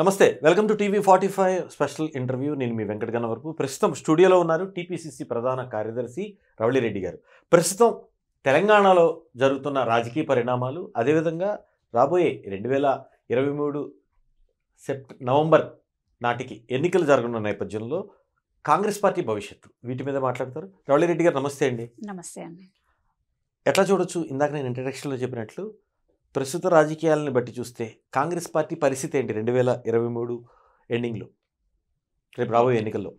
నమస్తే welcome to TV forty five special interview నేను మీ వెంకట గన్నవరపు ప్రస్తుతం స్టూడియోలో ఉన్నారు టీపీసీసీ ప్రధాన కార్యదర్శి రవళిరెడ్డి గారు ప్రస్తుతం తెలంగాణలో జరుగుతున్న రాజకీయ పరిణామాలు అదేవిధంగా రాబోయే రెండు వేల ఇరవై మూడు సెప్ట నవంబర్ నాటికి ఎన్నికలు జరగనున్న నేపథ్యంలో కాంగ్రెస్ పార్టీ భవిష్యత్తు వీటి మీద మాట్లాడతారు రవళిరెడ్డి గారు నమస్తే అండి నమస్తే అండి ఎట్లా చూడొచ్చు ఇందాక నేను ఇంట్రడక్షన్లో చెప్పినట్లు ప్రస్తుత రాజకీయాలను బట్టి చూస్తే కాంగ్రెస్ పార్టీ పరిస్థితి ఏంటి రెండు వేల ఇరవై మూడు ఎండింగ్లో రేపు రాబోయే hmm. ఎన్నికల్లో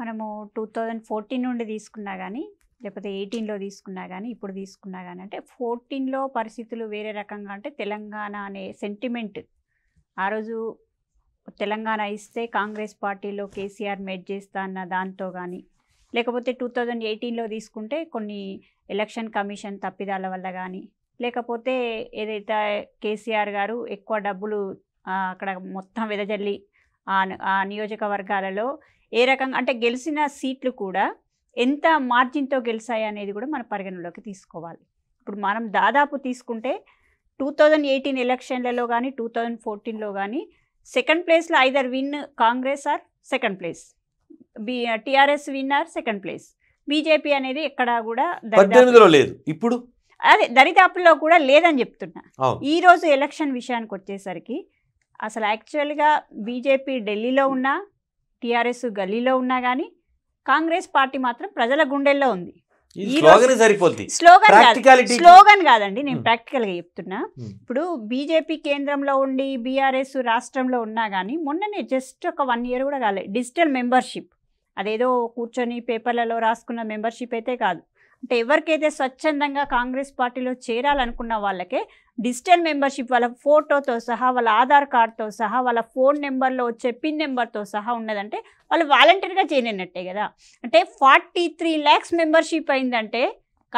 మనము టూ థౌజండ్ ఫోర్టీన్ నుండి తీసుకున్నా కానీ లేకపోతే ఎయిటీన్లో తీసుకున్నా కానీ ఇప్పుడు తీసుకున్నా కానీ అంటే ఫోర్టీన్లో పరిస్థితులు వేరే రకంగా అంటే తెలంగాణ అనే సెంటిమెంట్ ఆ రోజు తెలంగాణ ఇస్తే కాంగ్రెస్ పార్టీలో కేసీఆర్ మెడ్ చేస్తా అన్న దాంతో కానీ లేకపోతే టూ థౌజండ్ ఎయిటీన్లో తీసుకుంటే కొన్ని ఎలక్షన్ కమిషన్ తప్పిదాల వల్ల కానీ లేకపోతే ఏదైతే కేసీఆర్ గారు ఎక్కువ డబ్బులు అక్కడ మొత్తం వెదజల్లి ఆ నియోజకవర్గాలలో ఏ రకంగా అంటే గెలిచిన సీట్లు కూడా ఎంత మార్జిన్తో గెలిచాయి అనేది కూడా మన పరిగణలోకి తీసుకోవాలి ఇప్పుడు మనం దాదాపు తీసుకుంటే టూ థౌజండ్ ఎయిటీన్ ఎలక్షన్లలో కానీ టూ థౌజండ్ ఫోర్టీన్లో కానీ సెకండ్ ప్లేస్లో either win Congress or second place be TRS win or second place BJP అనేది ఎక్కడా కూడా లేదు ఇప్పుడు అదే దరిదాపుల్లో కూడా లేదని చెప్తున్నా ఈరోజు ఎలక్షన్ విషయానికి వచ్చేసరికి అసలు యాక్చువల్గా బీజేపీ ఢిల్లీలో ఉన్నా టీఆర్ఎస్ గల్లీలో ఉన్నా కానీ కాంగ్రెస్ పార్టీ మాత్రం ప్రజల గుండెల్లో ఉంది స్లోగన్ స్లోగన్ కాదండి నేను ప్రాక్టికల్ గా చెప్తున్నా ఇప్పుడు బీజేపీ కేంద్రంలో ఉండి బీఆర్ఎస్ రాష్ట్రంలో ఉన్నా కానీ మొన్ననే జస్ట్ ఒక వన్ ఇయర్ కూడా కాలేదు డిజిటల్ మెంబర్షిప్ అదేదో కూర్చొని పేపర్లలో రాసుకున్న మెంబర్షిప్ అయితే కాదు అంటే ఎవరికైతే స్వచ్ఛందంగా కాంగ్రెస్ పార్టీలో చేరాలనుకున్న వాళ్ళకే డిజిటల్ మెంబర్షిప్ వాళ్ళ ఫోటోతో సహా వాళ్ళ ఆధార్ కార్డ్తో సహా వాళ్ళ ఫోన్ నెంబర్లో వచ్చే పిన్ నెంబర్తో సహా ఉన్నదంటే వాళ్ళు వాలంటీర్గా చేరినట్టే కదా అంటే ఫార్టీ త్రీ ల్యాక్స్ మెంబర్షిప్ అయిందంటే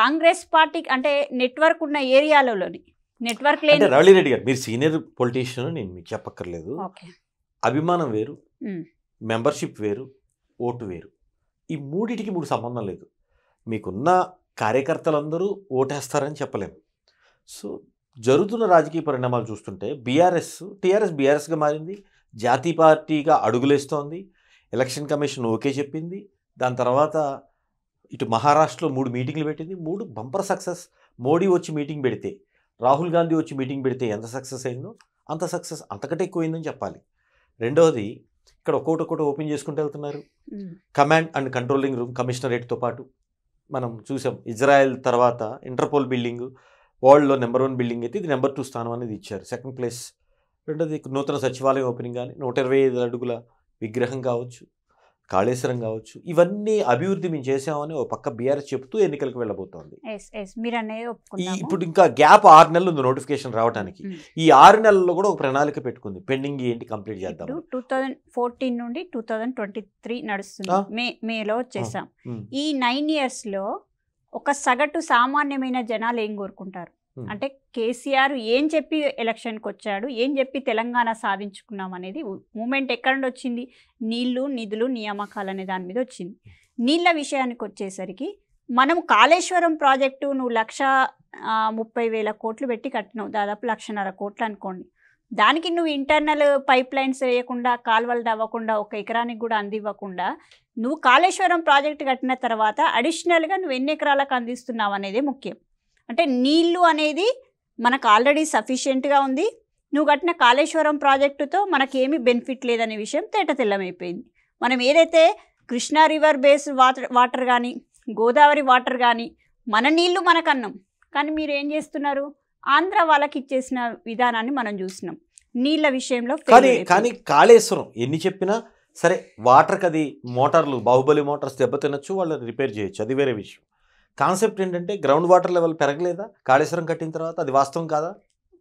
కాంగ్రెస్ పార్టీకి అంటే నెట్వర్క్ ఉన్న ఏరియాలలోని నెట్వర్క్ లేదు రవళి రెడ్డి గారు మీరు సీనియర్ పొలిటీషియన్ నేను మీకు చెప్పక్కర్లేదు అభిమానం వేరు మెంబర్షిప్ వేరు ఓటు వేరు ఈ మూడిటికి మూడు సంబంధం లేదు మీకున్న కార్యకర్తలందరూ ఓటేస్తారని చెప్పలేము సో జరుగుతున్న రాజకీయ పరిణామాలు చూస్తుంటే బీఆర్ఎస్ టీఆర్ఎస్ బీఆర్ఎస్గా మారింది జాతీయ పార్టీగా అడుగులేస్తోంది ఎలక్షన్ కమిషన్ ఓకే చెప్పింది దాని తర్వాత ఇటు మహారాష్ట్రలో మూడు మీటింగ్లు పెట్టింది మూడు బంపర్ సక్సెస్ మోడీ వచ్చి మీటింగ్ పెడితే రాహుల్ గాంధీ వచ్చి మీటింగ్ పెడితే ఎంత సక్సెస్ అయిందో అంత సక్సెస్ అంతకంటే ఎక్కువైందని చెప్పాలి రెండవది ఇక్కడ ఒక్కొక్కటి ఒక్కటి ఓపెన్ చేసుకుంటూ వెళ్తున్నారు కమాండ్ అండ్ కంట్రోలింగ్ రూమ్ కమిషనరేట్తో పాటు మనం చూసాం ఇజ్రాయెల్ తర్వాత ఇంటర్పోల్ బిల్డింగ్ వరల్డ్లో నెంబర్ వన్ బిల్డింగ్ అయితే ఇది నెంబర్ టూ స్థానం అనేది ఇచ్చారు సెకండ్ ప్లేస్ రెండోది నూతన సచివాలయం ఓపెనింగ్ కానీ నూట ఇరవై ఐదు అడుగుల విగ్రహం కావచ్చు కాళేశ్వరం కావచ్చు ఇవన్నీ అభివృద్ధి మేము చేసామని ఒక పక్క బీఆర్ఎస్ చెప్తూ ఎన్నికలకు వెళ్ళబోతోంది ఇప్పుడు ఇంకా గ్యాప్ ఆరు నెలలు ఉంది నోటిఫికేషన్ రావడానికి hmm. ఈ ఆరు నెలల్లో కూడా ఒక ప్రణాళిక పెట్టుకుంది పెండింగ్ ఏంటి కంప్లీట్ చేద్దాం టూ థౌజండ్ ఫోర్టీన్ నుండి టూ థౌజండ్ ట్వంటీ త్రీ నడుస్తుంది మే మేలో చేసాం ఈ నైన్ ఇయర్స్ లో ఒక సగటు సామాన్యమైన జనాలు ఏం కోరుకుంటారు అంటే కేసీఆర్ ఏం చెప్పి ఎలక్షన్కి వచ్చాడు ఏం చెప్పి తెలంగాణ సాధించుకున్నాం అనేది మూమెంట్ ఎక్కడ నుండి వచ్చింది నీళ్లు నిధులు నియామకాలు అనే దాని మీద వచ్చింది నీళ్ళ విషయానికి వచ్చేసరికి మనం కాళేశ్వరం ప్రాజెక్టు నువ్వు లక్ష ముప్పై వేల కోట్లు పెట్టి కట్టినావు దాదాపు లక్షన్నర కోట్లు అనుకోండి దానికి నువ్వు ఇంటర్నల్ పైప్ లైన్స్ వేయకుండా కాల్వలు తవ్వకుండా ఒక ఎకరానికి కూడా అందివ్వకుండా నువ్వు కాళేశ్వరం ప్రాజెక్ట్ కట్టిన తర్వాత అడిషనల్గా నువ్వు ఎన్ని ఎకరాలకు అందిస్తున్నావు అనేది ముఖ్యం అంటే నీళ్లు అనేది మనకు ఆల్రెడీ సఫిషియెంట్గా ఉంది నువ్వు కట్టిన కాళేశ్వరం ప్రాజెక్టుతో మనకేమీ బెనిఫిట్ లేదనే విషయం తేట తెల్లమైపోయింది మనం ఏదైతే Krishna river base water water కానీ గోదావరి వాటర్ కానీ మన నీళ్లు మనకన్నాం కానీ మీరు ఏం చేస్తున్నారు ఆంధ్ర వాళ్ళకి ఇచ్చేసిన విధానాన్ని మనం చూసినాం నీళ్ళ విషయంలో కానీ కానీ కాళేశ్వరం ఎన్ని చెప్పినా సరే వాటర్కి అది మోటార్లు బాహుబలి మోటార్స్ దెబ్బతినొచ్చు వాళ్ళు రిపేర్ చేయొచ్చు అది వేరే విషయం కాన్సెప్ట్ ఏంటంటే గ్రౌండ్ వాటర్ లెవెల్ పెరగలేదా కాళేశ్వరం కట్టిన తర్వాత అది వాస్తవం కాదా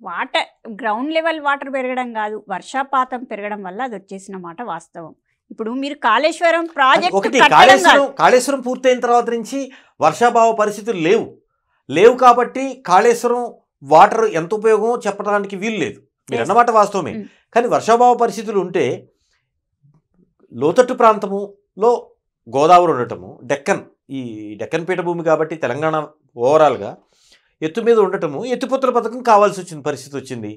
వాటర్ గ్రౌండ్ లెవెల్ వాటర్ పెరగడం కాదు వర్షాపాతం పెరగడం వల్ల అది వచ్చేసిన మాట వాస్తవం ఇప్పుడు మీరు కాళేశ్వరం ప్రాజెక్ట్ ఒకటి కాళేశ్వరం కాళేశ్వరం పూర్తయిన తర్వాత నుంచి వర్షాభావ పరిస్థితులు లేవు లేవు కాబట్టి కాళేశ్వరం వాటర్ ఎంత ఉపయోగం చెప్పడానికి వీలు లేదు మీరు అన్నమాట వాస్తవమే కానీ వర్షాభావ పరిస్థితులు ఉంటే లోతట్టు ప్రాంతములో గోదావరి ఉండటము డెక్కన్ ఈ డెక్కన్ పీఠభూమి కాబట్టి తెలంగాణ ఓవరాల్గా ఎత్తు మీద ఉండటము ఎత్తిపోతుల పథకం కావాల్సి వచ్చింది పరిస్థితి వచ్చింది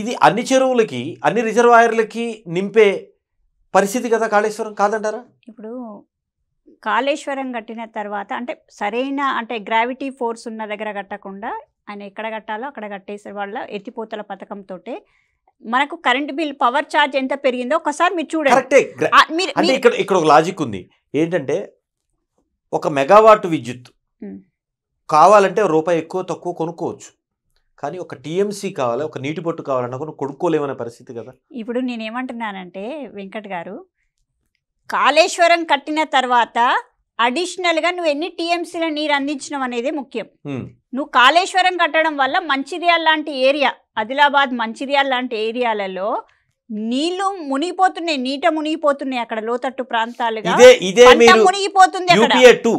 ఇది అన్ని చెరువులకి అన్ని రిజర్వాయర్లకి నింపే పరిస్థితి కదా కాళేశ్వరం కాదంటారా ఇప్పుడు కాళేశ్వరం కట్టిన తర్వాత అంటే సరైన అంటే గ్రావిటీ ఫోర్స్ ఉన్న దగ్గర కట్టకుండా ఆయన ఎక్కడ కట్టాలో అక్కడ కట్టేసే వాళ్ళ ఎత్తిపోతల పథకంతో మనకు కరెంట్ బిల్ పవర్ ఛార్జ్ ఎంత పెరిగిందో ఒకసారి మీరు చూడండి ఇక్కడ ఇక్కడ ఒక లాజిక్ ఉంది ఏంటంటే ఒక మెగావాట్ విద్యుత్ కావాలంటే రూపాయి ఎక్కువ తక్కువ కొనుక్కోవచ్చు కానీ ఒక టీఎంసీ కావాలి ఒక నీటి పొట్టు కావాలన్నా కూడా కొనుక్కోలేమనే పరిస్థితి కదా ఇప్పుడు నేనేమంటున్నానంటే వెంకట్ గారు కాళేశ్వరం కట్టిన తర్వాత అడిషనల్గా నువ్వు ఎన్ని టీఎంసీల నీరు అందించడం అనేది ముఖ్యం నువ్వు కాళేశ్వరం కట్టడం వల్ల మంచిర్యాల లాంటి ఏరియా ఆదిలాబాద్ మంచిర్యాల లాంటి ఏరియాలలో నీళ్లు మునిగిపోతున్నాయి నీట మునిగిపోతున్నాయి అక్కడ లోతట్టు ప్రాంతాలు ఇదే ఇదే మీరు మునిగిపోతుంది టూ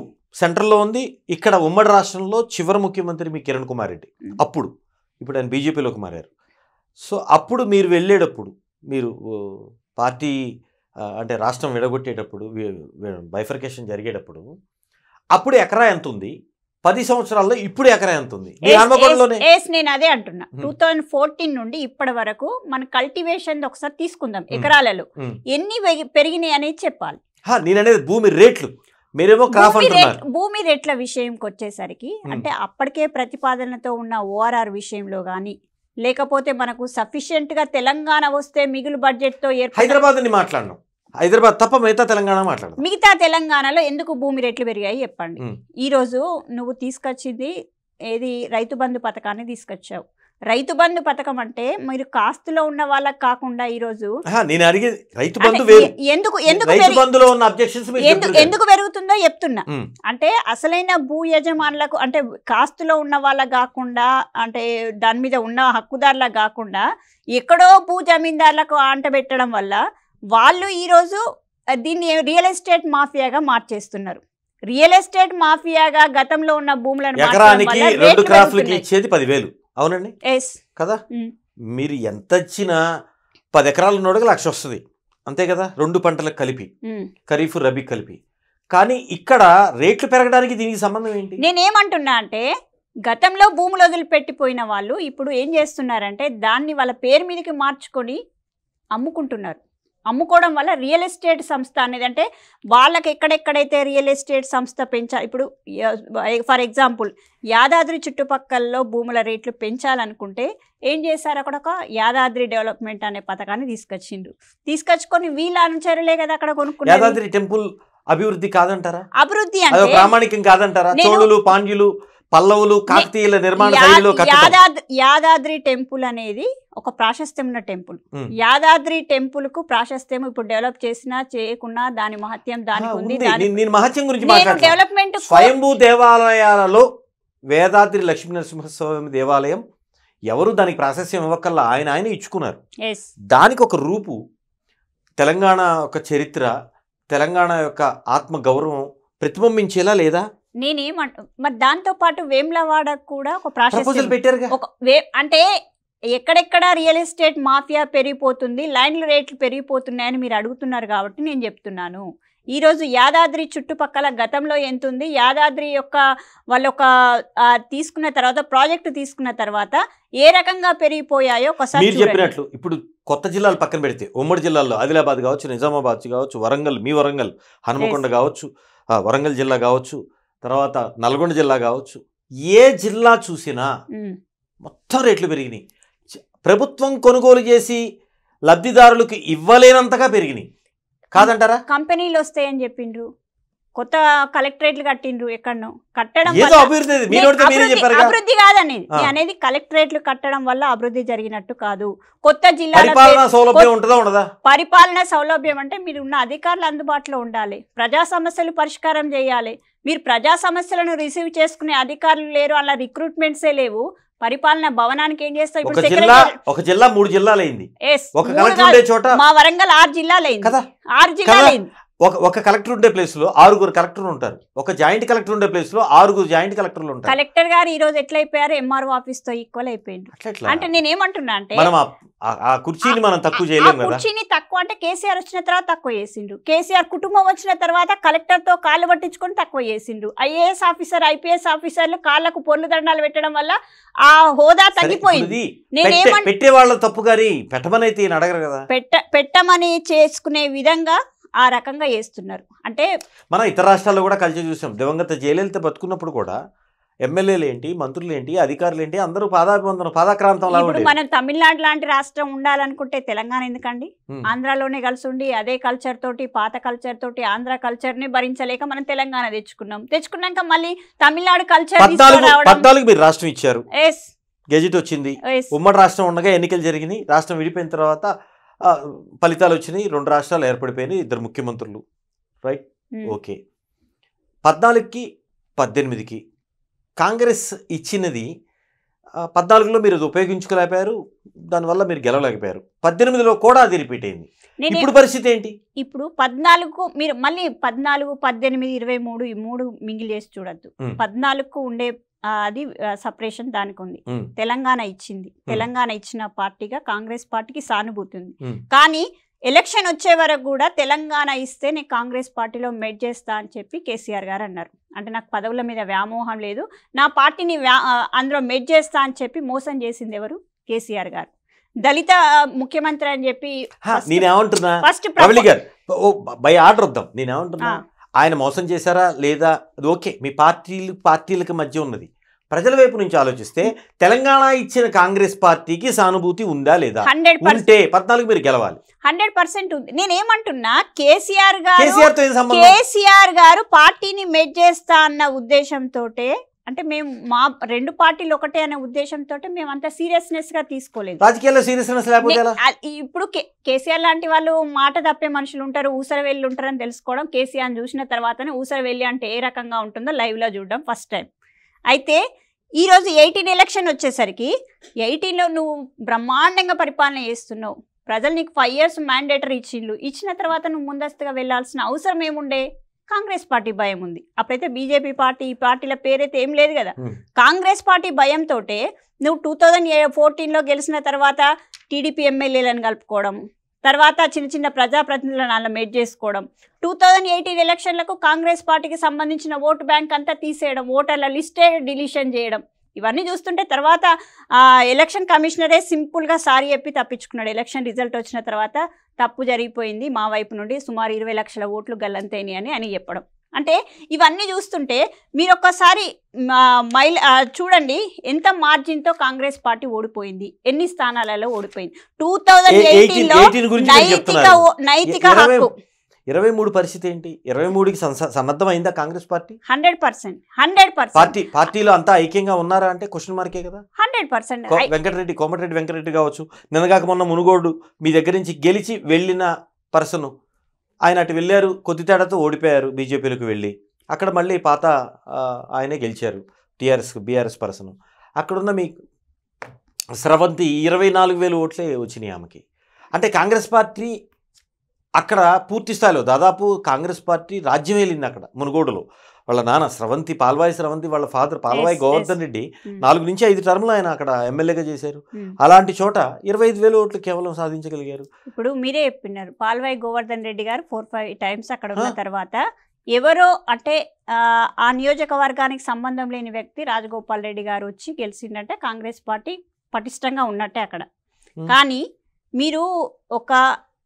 ఉంది ఇక్కడ ఉమ్మడి రాష్ట్రంలో చివరి ముఖ్యమంత్రి మీ కిరణ్ కుమార్ రెడ్డి అప్పుడు ఇప్పుడు ఆయన బీజేపీలోకి మారారు సో అప్పుడు మీరు వెళ్ళేటప్పుడు మీరు పార్టీ అంటే రాష్ట్రం విడగొట్టేటప్పుడు బైఫర్కేషన్ జరిగేటప్పుడు అప్పుడు ఎకరా ఎంత ఉంది పది సంవత్సరాల్లో ఇప్పుడు ఎకరా ఎంత ఉంది నేను అదే అంటున్నా టూ థౌజండ్ ఫోర్టీన్ నుండి ఇప్పటి వరకు మన కల్టివేషన్ ఒకసారి తీసుకుందాం ఎకరాలలో ఎన్ని పెరిగినాయి అనేది చెప్పాలి నేను అనేది భూమి రేట్లు భూమి రేట్ల విషయంకి వచ్చేసరికి అంటే అప్పటికే ప్రతిపాదనతో ఉన్న ఓఆర్ఆర్ విషయంలో కానీ లేకపోతే మనకు సఫిషియంట్ గా తెలంగాణ వస్తే మిగులు బడ్జెట్ తో హైదరాబాద్ మాట్లాడడం హైదరాబాద్ తప్ప మిగతా తెలంగాణ మాట్లాడు మిగతా తెలంగాణలో ఎందుకు భూమి రేట్లు పెరిగాయి చెప్పండి ఈరోజు నువ్వు తీసుకొచ్చింది ఏది రైతు బంధు పథకాన్ని తీసుకొచ్చావు రైతు బంధు పథకం అంటే మీరు కాస్తులో ఉన్న వాళ్ళకి కాకుండా ఈ రోజు ఎందుకు ఎందుకు పెరుగుతుందో చెప్తున్నా అంటే అసలైన భూ యజమానులకు అంటే కాస్తులో ఉన్న వాళ్ళ కాకుండా అంటే దాని మీద ఉన్న హక్కుదారులకు కాకుండా ఎక్కడో భూ జమీందారులకు ఆంట పెట్టడం వల్ల వాళ్ళు ఈరోజు దీన్ని రియల్ ఎస్టేట్ మాఫియాగా మార్చేస్తున్నారు రియల్ ఎస్టేట్ మాఫియాగా గతంలో ఉన్న భూములను ఎకరానికి రెండు ఇచ్చేది పదివేలు అవునండి ఎస్ కదా మీరు ఎంత ఇచ్చినా పది ఎకరాలు ఉన్నోడికి లక్ష వస్తుంది అంతే కదా రెండు పంటలకు కలిపి ఖరీఫ్ రబీ కలిపి కానీ ఇక్కడ రేట్లు పెరగడానికి దీనికి సంబంధం ఏంటి నేనేమంటున్నా అంటే గతంలో భూములు వదిలిపెట్టిపోయిన వాళ్ళు ఇప్పుడు ఏం చేస్తున్నారంటే దాన్ని వాళ్ళ పేరు మీదకి మార్చుకొని అమ్ముకుంటున్నారు అమ్ముకోవడం వల్ల రియల్ ఎస్టేట్ సంస్థ అనేది అంటే వాళ్ళకి ఎక్కడెక్కడైతే రియల్ ఎస్టేట్ సంస్థ పెంచా ఇప్పుడు ఫర్ ఎగ్జాంపుల్ యాదాద్రి చుట్టుపక్కలలో భూముల రేట్లు పెంచాలనుకుంటే ఏం చేశారు అక్కడ ఒక యాదాద్రి డెవలప్మెంట్ అనే పథకాన్ని తీసుకొచ్చిండు తీసుకొచ్చుకొని వీళ్ళ అనుచరులే కదా అక్కడ కొనుక్కున్నారు యాదాద్రి టెంపుల్ అభివృద్ధి కాదంటారా అభివృద్ధి అంటే ప్రామాణికం కాదంటారా చోళులు పాండ్యులు పల్లవులు కాకతీయుల నిర్మాణ యాదాద్రి టెంపుల్ అనేది ఒక ప్రాశస్త్యం ఉన్న టెంపుల్ యాదాద్రి టెంపుల్ కు ప్రాశస్త్యం ఇప్పుడు డెవలప్ చేసినా చేయకున్నా దాని మహత్యం దానికి మహత్యం గురించి డెవలప్మెంట్ స్వయంభూ దేవాలయాలలో వేదాద్రి లక్ష్మీ నరసింహస్వామి దేవాలయం ఎవరు దానికి ప్రాశస్యం ఇవ్వకల్లా ఆయన ఆయన ఇచ్చుకున్నారు దానికి ఒక రూపు తెలంగాణ యొక్క చరిత్ర తెలంగాణ యొక్క ఆత్మ గౌరవం ప్రతిబింబించేలా లేదా నేనేమంట మరి దాంతో పాటు వేమ్లవాడ కూడా ఒక ప్రాసెస్ పెట్టారు ఒక వే అంటే ఎక్కడెక్కడ రియల్ ఎస్టేట్ మాఫియా పెరిగిపోతుంది లైన్ల రేట్లు పెరిగిపోతున్నాయని మీరు అడుగుతున్నారు కాబట్టి నేను చెప్తున్నాను ఈరోజు యాదాద్రి చుట్టుపక్కల గతంలో ఎంత ఉంది యాదాద్రి యొక్క వాళ్ళొక తీసుకున్న తర్వాత ప్రాజెక్టు తీసుకున్న తర్వాత ఏ రకంగా పెరిగిపోయాయో ఒకసారి చెప్పినట్లు ఇప్పుడు కొత్త జిల్లాలు పక్కన పెడితే ఉమ్మడి జిల్లాల్లో ఆదిలాబాద్ కావచ్చు నిజామాబాద్ కావచ్చు వరంగల్ మీ వరంగల్ హనుమకొండ కావచ్చు వరంగల్ జిల్లా కావచ్చు తర్వాత నల్గొండ జిల్లా కావచ్చు ఏ జిల్లా చూసినా మొత్తం రేట్లు పెరిగినాయి ప్రభుత్వం కొనుగోలు చేసి లబ్ధిదారులకు ఇవ్వలేనంతగా పెరిగినాయి కాదంటారా కంపెనీలు వస్తాయని చెప్పిండ్రు కొత్త కలెక్టరేట్లు కట్టిండ్రు ఎక్కడో కట్టడం అభివృద్ధి కాదనేది అనేది కలెక్టరేట్లు కట్టడం వల్ల అభివృద్ధి జరిగినట్టు కాదు కొత్త జిల్లా పరిపాలన సౌలభ్యం అంటే మీరు ఉన్న అధికారులు అందుబాటులో ఉండాలి ప్రజా సమస్యలు పరిష్కారం చేయాలి మీరు ప్రజా సమస్యలను రిసీవ్ చేసుకునే అధికారులు లేరు అలా రిక్రూట్మెంట్సే లేవు పరిపాలన భవనానికి ఏం చేస్తావు ఇప్పుడు ఒక జిల్లా మూడు జిల్లాలు అయింది మా వరంగల్ ఆరు జిల్లాలు అయింది ఆరు జిల్లాలు అయింది ఒక ఒక కలెక్టర్ ఉండే ప్లేస్ లో ఆరుగురు కలెక్టర్లు ఉంటారు ఒక జాయింట్ కలెక్టర్ ఉండే ప్లేస్ లో ఆరుగురు జాయింట్ కలెక్టర్లు ఉంటారు కలెక్టర్ గారు ఈ రోజు ఎట్లా అయిపోయారు ఎంఆర్ఓ ఆఫీస్ తో ఈక్వల్ అయిపోయింది అంటే నేను ఏమంటున్నా అంటే మనం ఆ కుర్చీని మనం తక్కువ చేయలేము కదా కుర్చీని తక్కువ అంటే కేసీఆర్ వచ్చిన తర్వాత తక్కువ చేసిండు కేసీఆర్ కుటుంబం వచ్చిన తర్వాత కలెక్టర్ తో కాళ్ళు పట్టించుకొని తక్కువ చేసిండు ఐఏఎస్ ఆఫీసర్ ఐపీఎస్ ఆఫీసర్లు కాళ్ళకు పొర్లు దండాలు పెట్టడం వల్ల ఆ హోదా తగ్గిపోయింది పెట్టే వాళ్ళ తప్పు గారి పెట్టమని అయితే అడగరు కదా పెట్ట పెట్టమని చేసుకునే విధంగా ఆ రకంగా వేస్తున్నారు అంటే మన ఇతర రాష్ట్రాల్లో కూడా కలిసి చూసాం దివంగత జయలలిత బతుకున్నప్పుడు కూడా ఎమ్మెల్యేలు ఏంటి మంత్రులు ఏంటి అధికారులు ఏంటి అందరూ పాదాభివందనం పాదాక్రాంతం ఇప్పుడు మనం తమిళనాడు లాంటి రాష్ట్రం ఉండాలనుకుంటే తెలంగాణ ఎందుకండి ఆంధ్రాలోనే కలిసి ఉండి అదే కల్చర్ తోటి పాత కల్చర్ తోటి ఆంధ్ర కల్చర్ ని భరించలేక మనం తెలంగాణ తెచ్చుకున్నాం తెచ్చుకున్నాక మళ్ళీ తమిళనాడు కల్చర్ మీరు రాష్ట్రం ఇచ్చారు గెజిట్ వచ్చింది ఉమ్మడి రాష్ట్రం ఉండగా ఎన్నికలు జరిగినాయి రాష్ట్రం విడిపోయిన తర్వాత ఫలితాలు వచ్చినాయి రెండు రాష్ట్రాలు ఏర్పడిపోయినాయి ఇద్దరు ముఖ్యమంత్రులు రైట్ ఓకే hmm. పద్నాలుగుకి పద్దెనిమిదికి కాంగ్రెస్ ఇచ్చినది పద్నాలుగులో మీరు ఉపయోగించుకోలేకపోయారు దానివల్ల మీరు గెలవలేకపోయారు పద్దెనిమిదిలో కూడా అది రిపీట్ అయింది ఇప్పుడు పరిస్థితి ఏంటి ఇప్పుడు పద్నాలుగు మీరు మళ్ళీ పద్నాలుగు పద్దెనిమిది ఇరవై మూడు ఈ మూడు మిగిలి చేసి చూడద్దు hmm. పద్నాలుగుకు ఉండే అది సపరేషన్ దానికి ఉంది తెలంగాణ ఇచ్చింది తెలంగాణ ఇచ్చిన పార్టీగా కాంగ్రెస్ పార్టీకి సానుభూతి ఉంది కానీ ఎలక్షన్ వచ్చే వరకు కూడా తెలంగాణ ఇస్తే నేను కాంగ్రెస్ పార్టీలో మెడ్ చేస్తా అని చెప్పి కేసీఆర్ గారు అన్నారు అంటే నాకు పదవుల మీద వ్యామోహం లేదు నా పార్టీని అందులో మెడ్ చేస్తా అని చెప్పి మోసం చేసింది ఎవరు కేసీఆర్ గారు దళిత ముఖ్యమంత్రి అని చెప్పి ఫస్ట్ బై ఆర్డర్ వద్దాం నేనేమంటున్నా ఆయన మోసం చేశారా లేదా అది ఓకే మీ పార్టీలు పార్టీలకు మధ్య ఉన్నది ప్రజల వైపు నుంచి ఆలోచిస్తే తెలంగాణ ఇచ్చిన కాంగ్రెస్ పార్టీకి సానుభూతి ఉందా లేదా పర్సెంట్ పద్నాలుగు మీరు గెలవాలి హండ్రెడ్ పర్సెంట్ ఉంది నేనేమంటున్నా కేసీఆర్ గారు కేసీఆర్ గారు పార్టీని మెట్ చేస్తా అన్న ఉద్దేశంతో అంటే మేము మా రెండు పార్టీలు ఒకటే అనే ఉద్దేశంతో మేము అంత సీరియస్నెస్ గా తీసుకోలేదు ఇప్పుడు కేసీఆర్ లాంటి వాళ్ళు మాట తప్పే మనుషులు ఉంటారు ఊసరవెల్లి ఉంటారు అని తెలుసుకోవడం కేసీఆర్ చూసిన తర్వాతనే ఊసరవెల్లి అంటే ఏ రకంగా ఉంటుందో లైవ్ లో చూడడం ఫస్ట్ టైం అయితే ఈ రోజు ఎయిటీన్ ఎలక్షన్ వచ్చేసరికి ఎయిటీన్లో నువ్వు బ్రహ్మాండంగా పరిపాలన చేస్తున్నావు ప్రజలు నీకు ఫైవ్ ఇయర్స్ మ్యాండేటరీ ఇచ్చిండ్లు ఇచ్చిన తర్వాత నువ్వు ముందస్తుగా వెళ్లాల్సిన అవసరం ఏముండే కాంగ్రెస్ పార్టీ భయం ఉంది అప్పుడైతే బీజేపీ పార్టీ ఈ పార్టీల పేరైతే ఏం లేదు కదా కాంగ్రెస్ పార్టీ భయంతో నువ్వు టూ థౌజండ్ ఫోర్టీన్లో గెలిచిన తర్వాత టీడీపీ ఎమ్మెల్యేలను కలుపుకోవడం తర్వాత చిన్న చిన్న ప్రజాప్రతినిధులను అలా మేట్ చేసుకోవడం టూ థౌజండ్ ఎయిటీన్ ఎలక్షన్లకు కాంగ్రెస్ పార్టీకి సంబంధించిన ఓటు బ్యాంక్ అంతా తీసేయడం ఓటర్ల లిస్టే డిలీషన్ చేయడం ఇవన్నీ చూస్తుంటే తర్వాత ఎలక్షన్ కమిషనరే సింపుల్గా సారీ చెప్పి తప్పించుకున్నాడు ఎలక్షన్ రిజల్ట్ వచ్చిన తర్వాత తప్పు జరిగిపోయింది మా వైపు నుండి సుమారు ఇరవై లక్షల ఓట్లు గల్లంతైని అని అని చెప్పడం అంటే ఇవన్నీ చూస్తుంటే మీరు ఒక్కసారి మైల్ చూడండి ఎంత మార్జిన్తో కాంగ్రెస్ పార్టీ ఓడిపోయింది ఎన్ని స్థానాలలో ఓడిపోయింది టూ థౌజండ్ ఎయిటీన్లో నైతిక నైతిక హక్కు ఇరవై మూడు పరిస్థితి ఏంటి ఇరవై మూడుకి సమర్థమైందా Congress party hundred percent hundred percent party పార్టీలో అంతా ఐక్యంగా ఉన్నారా అంటే క్వశ్చన్ మార్కే కదా హండ్రెడ్ పర్సెంట్ వెంకటరెడ్డి కోమటిరెడ్డి వెంకటరెడ్డి కావచ్చు నిన్నగాక మొన్న మునుగోడు మీ దగ్గర నుంచి గెలిచి వెళ్ళిన పర్సన్ ఆయన అటు వెళ్ళారు కొద్ది తేడాతో ఓడిపోయారు బీజేపీలకు వెళ్ళి అక్కడ మళ్ళీ పాత ఆయనే గెలిచారు టీఆర్ఎస్ బీఆర్ఎస్ పర్సన్ అక్కడున్న మీ స్రవంతి ఇరవై నాలుగు వేలు ఓట్లే వచ్చినాయి ఆమెకి అంటే కాంగ్రెస్ పార్టీ అక్కడ పూర్తి స్థాయిలో దాదాపు కాంగ్రెస్ పార్టీ రాజ్యం వెళ్ళింది అక్కడ మునుగోడులో వాళ్ళ నాన్న స్రవంతి పాల్వాయి స్రవంతి వాళ్ళ ఫాదర్ పాల్వాయి గోవర్ధన్ రెడ్డి hmm. నాలుగు నుంచి ఐదు టర్మ్లు ఆయన అక్కడ ఎమ్మెల్యేగా చేశారు hmm. అలాంటి చోట ఇరవై ఐదు వేలు ఓట్లు కేవలం సాధించగలిగారు ఇప్పుడు మీరే చెప్పినారు పాల్వాయి గోవర్ధన్ రెడ్డి గారు ఫోర్ ఫైవ్ టైమ్స్ అక్కడ ఉన్న తర్వాత ఎవరో అంటే ఆ నియోజకవర్గానికి సంబంధం లేని వ్యక్తి రాజగోపాల్ రెడ్డి గారు వచ్చి గెలిచిందంటే కాంగ్రెస్ పార్టీ పటిష్టంగా ఉన్నట్టే అక్కడ hmm. కానీ మీరు ఒక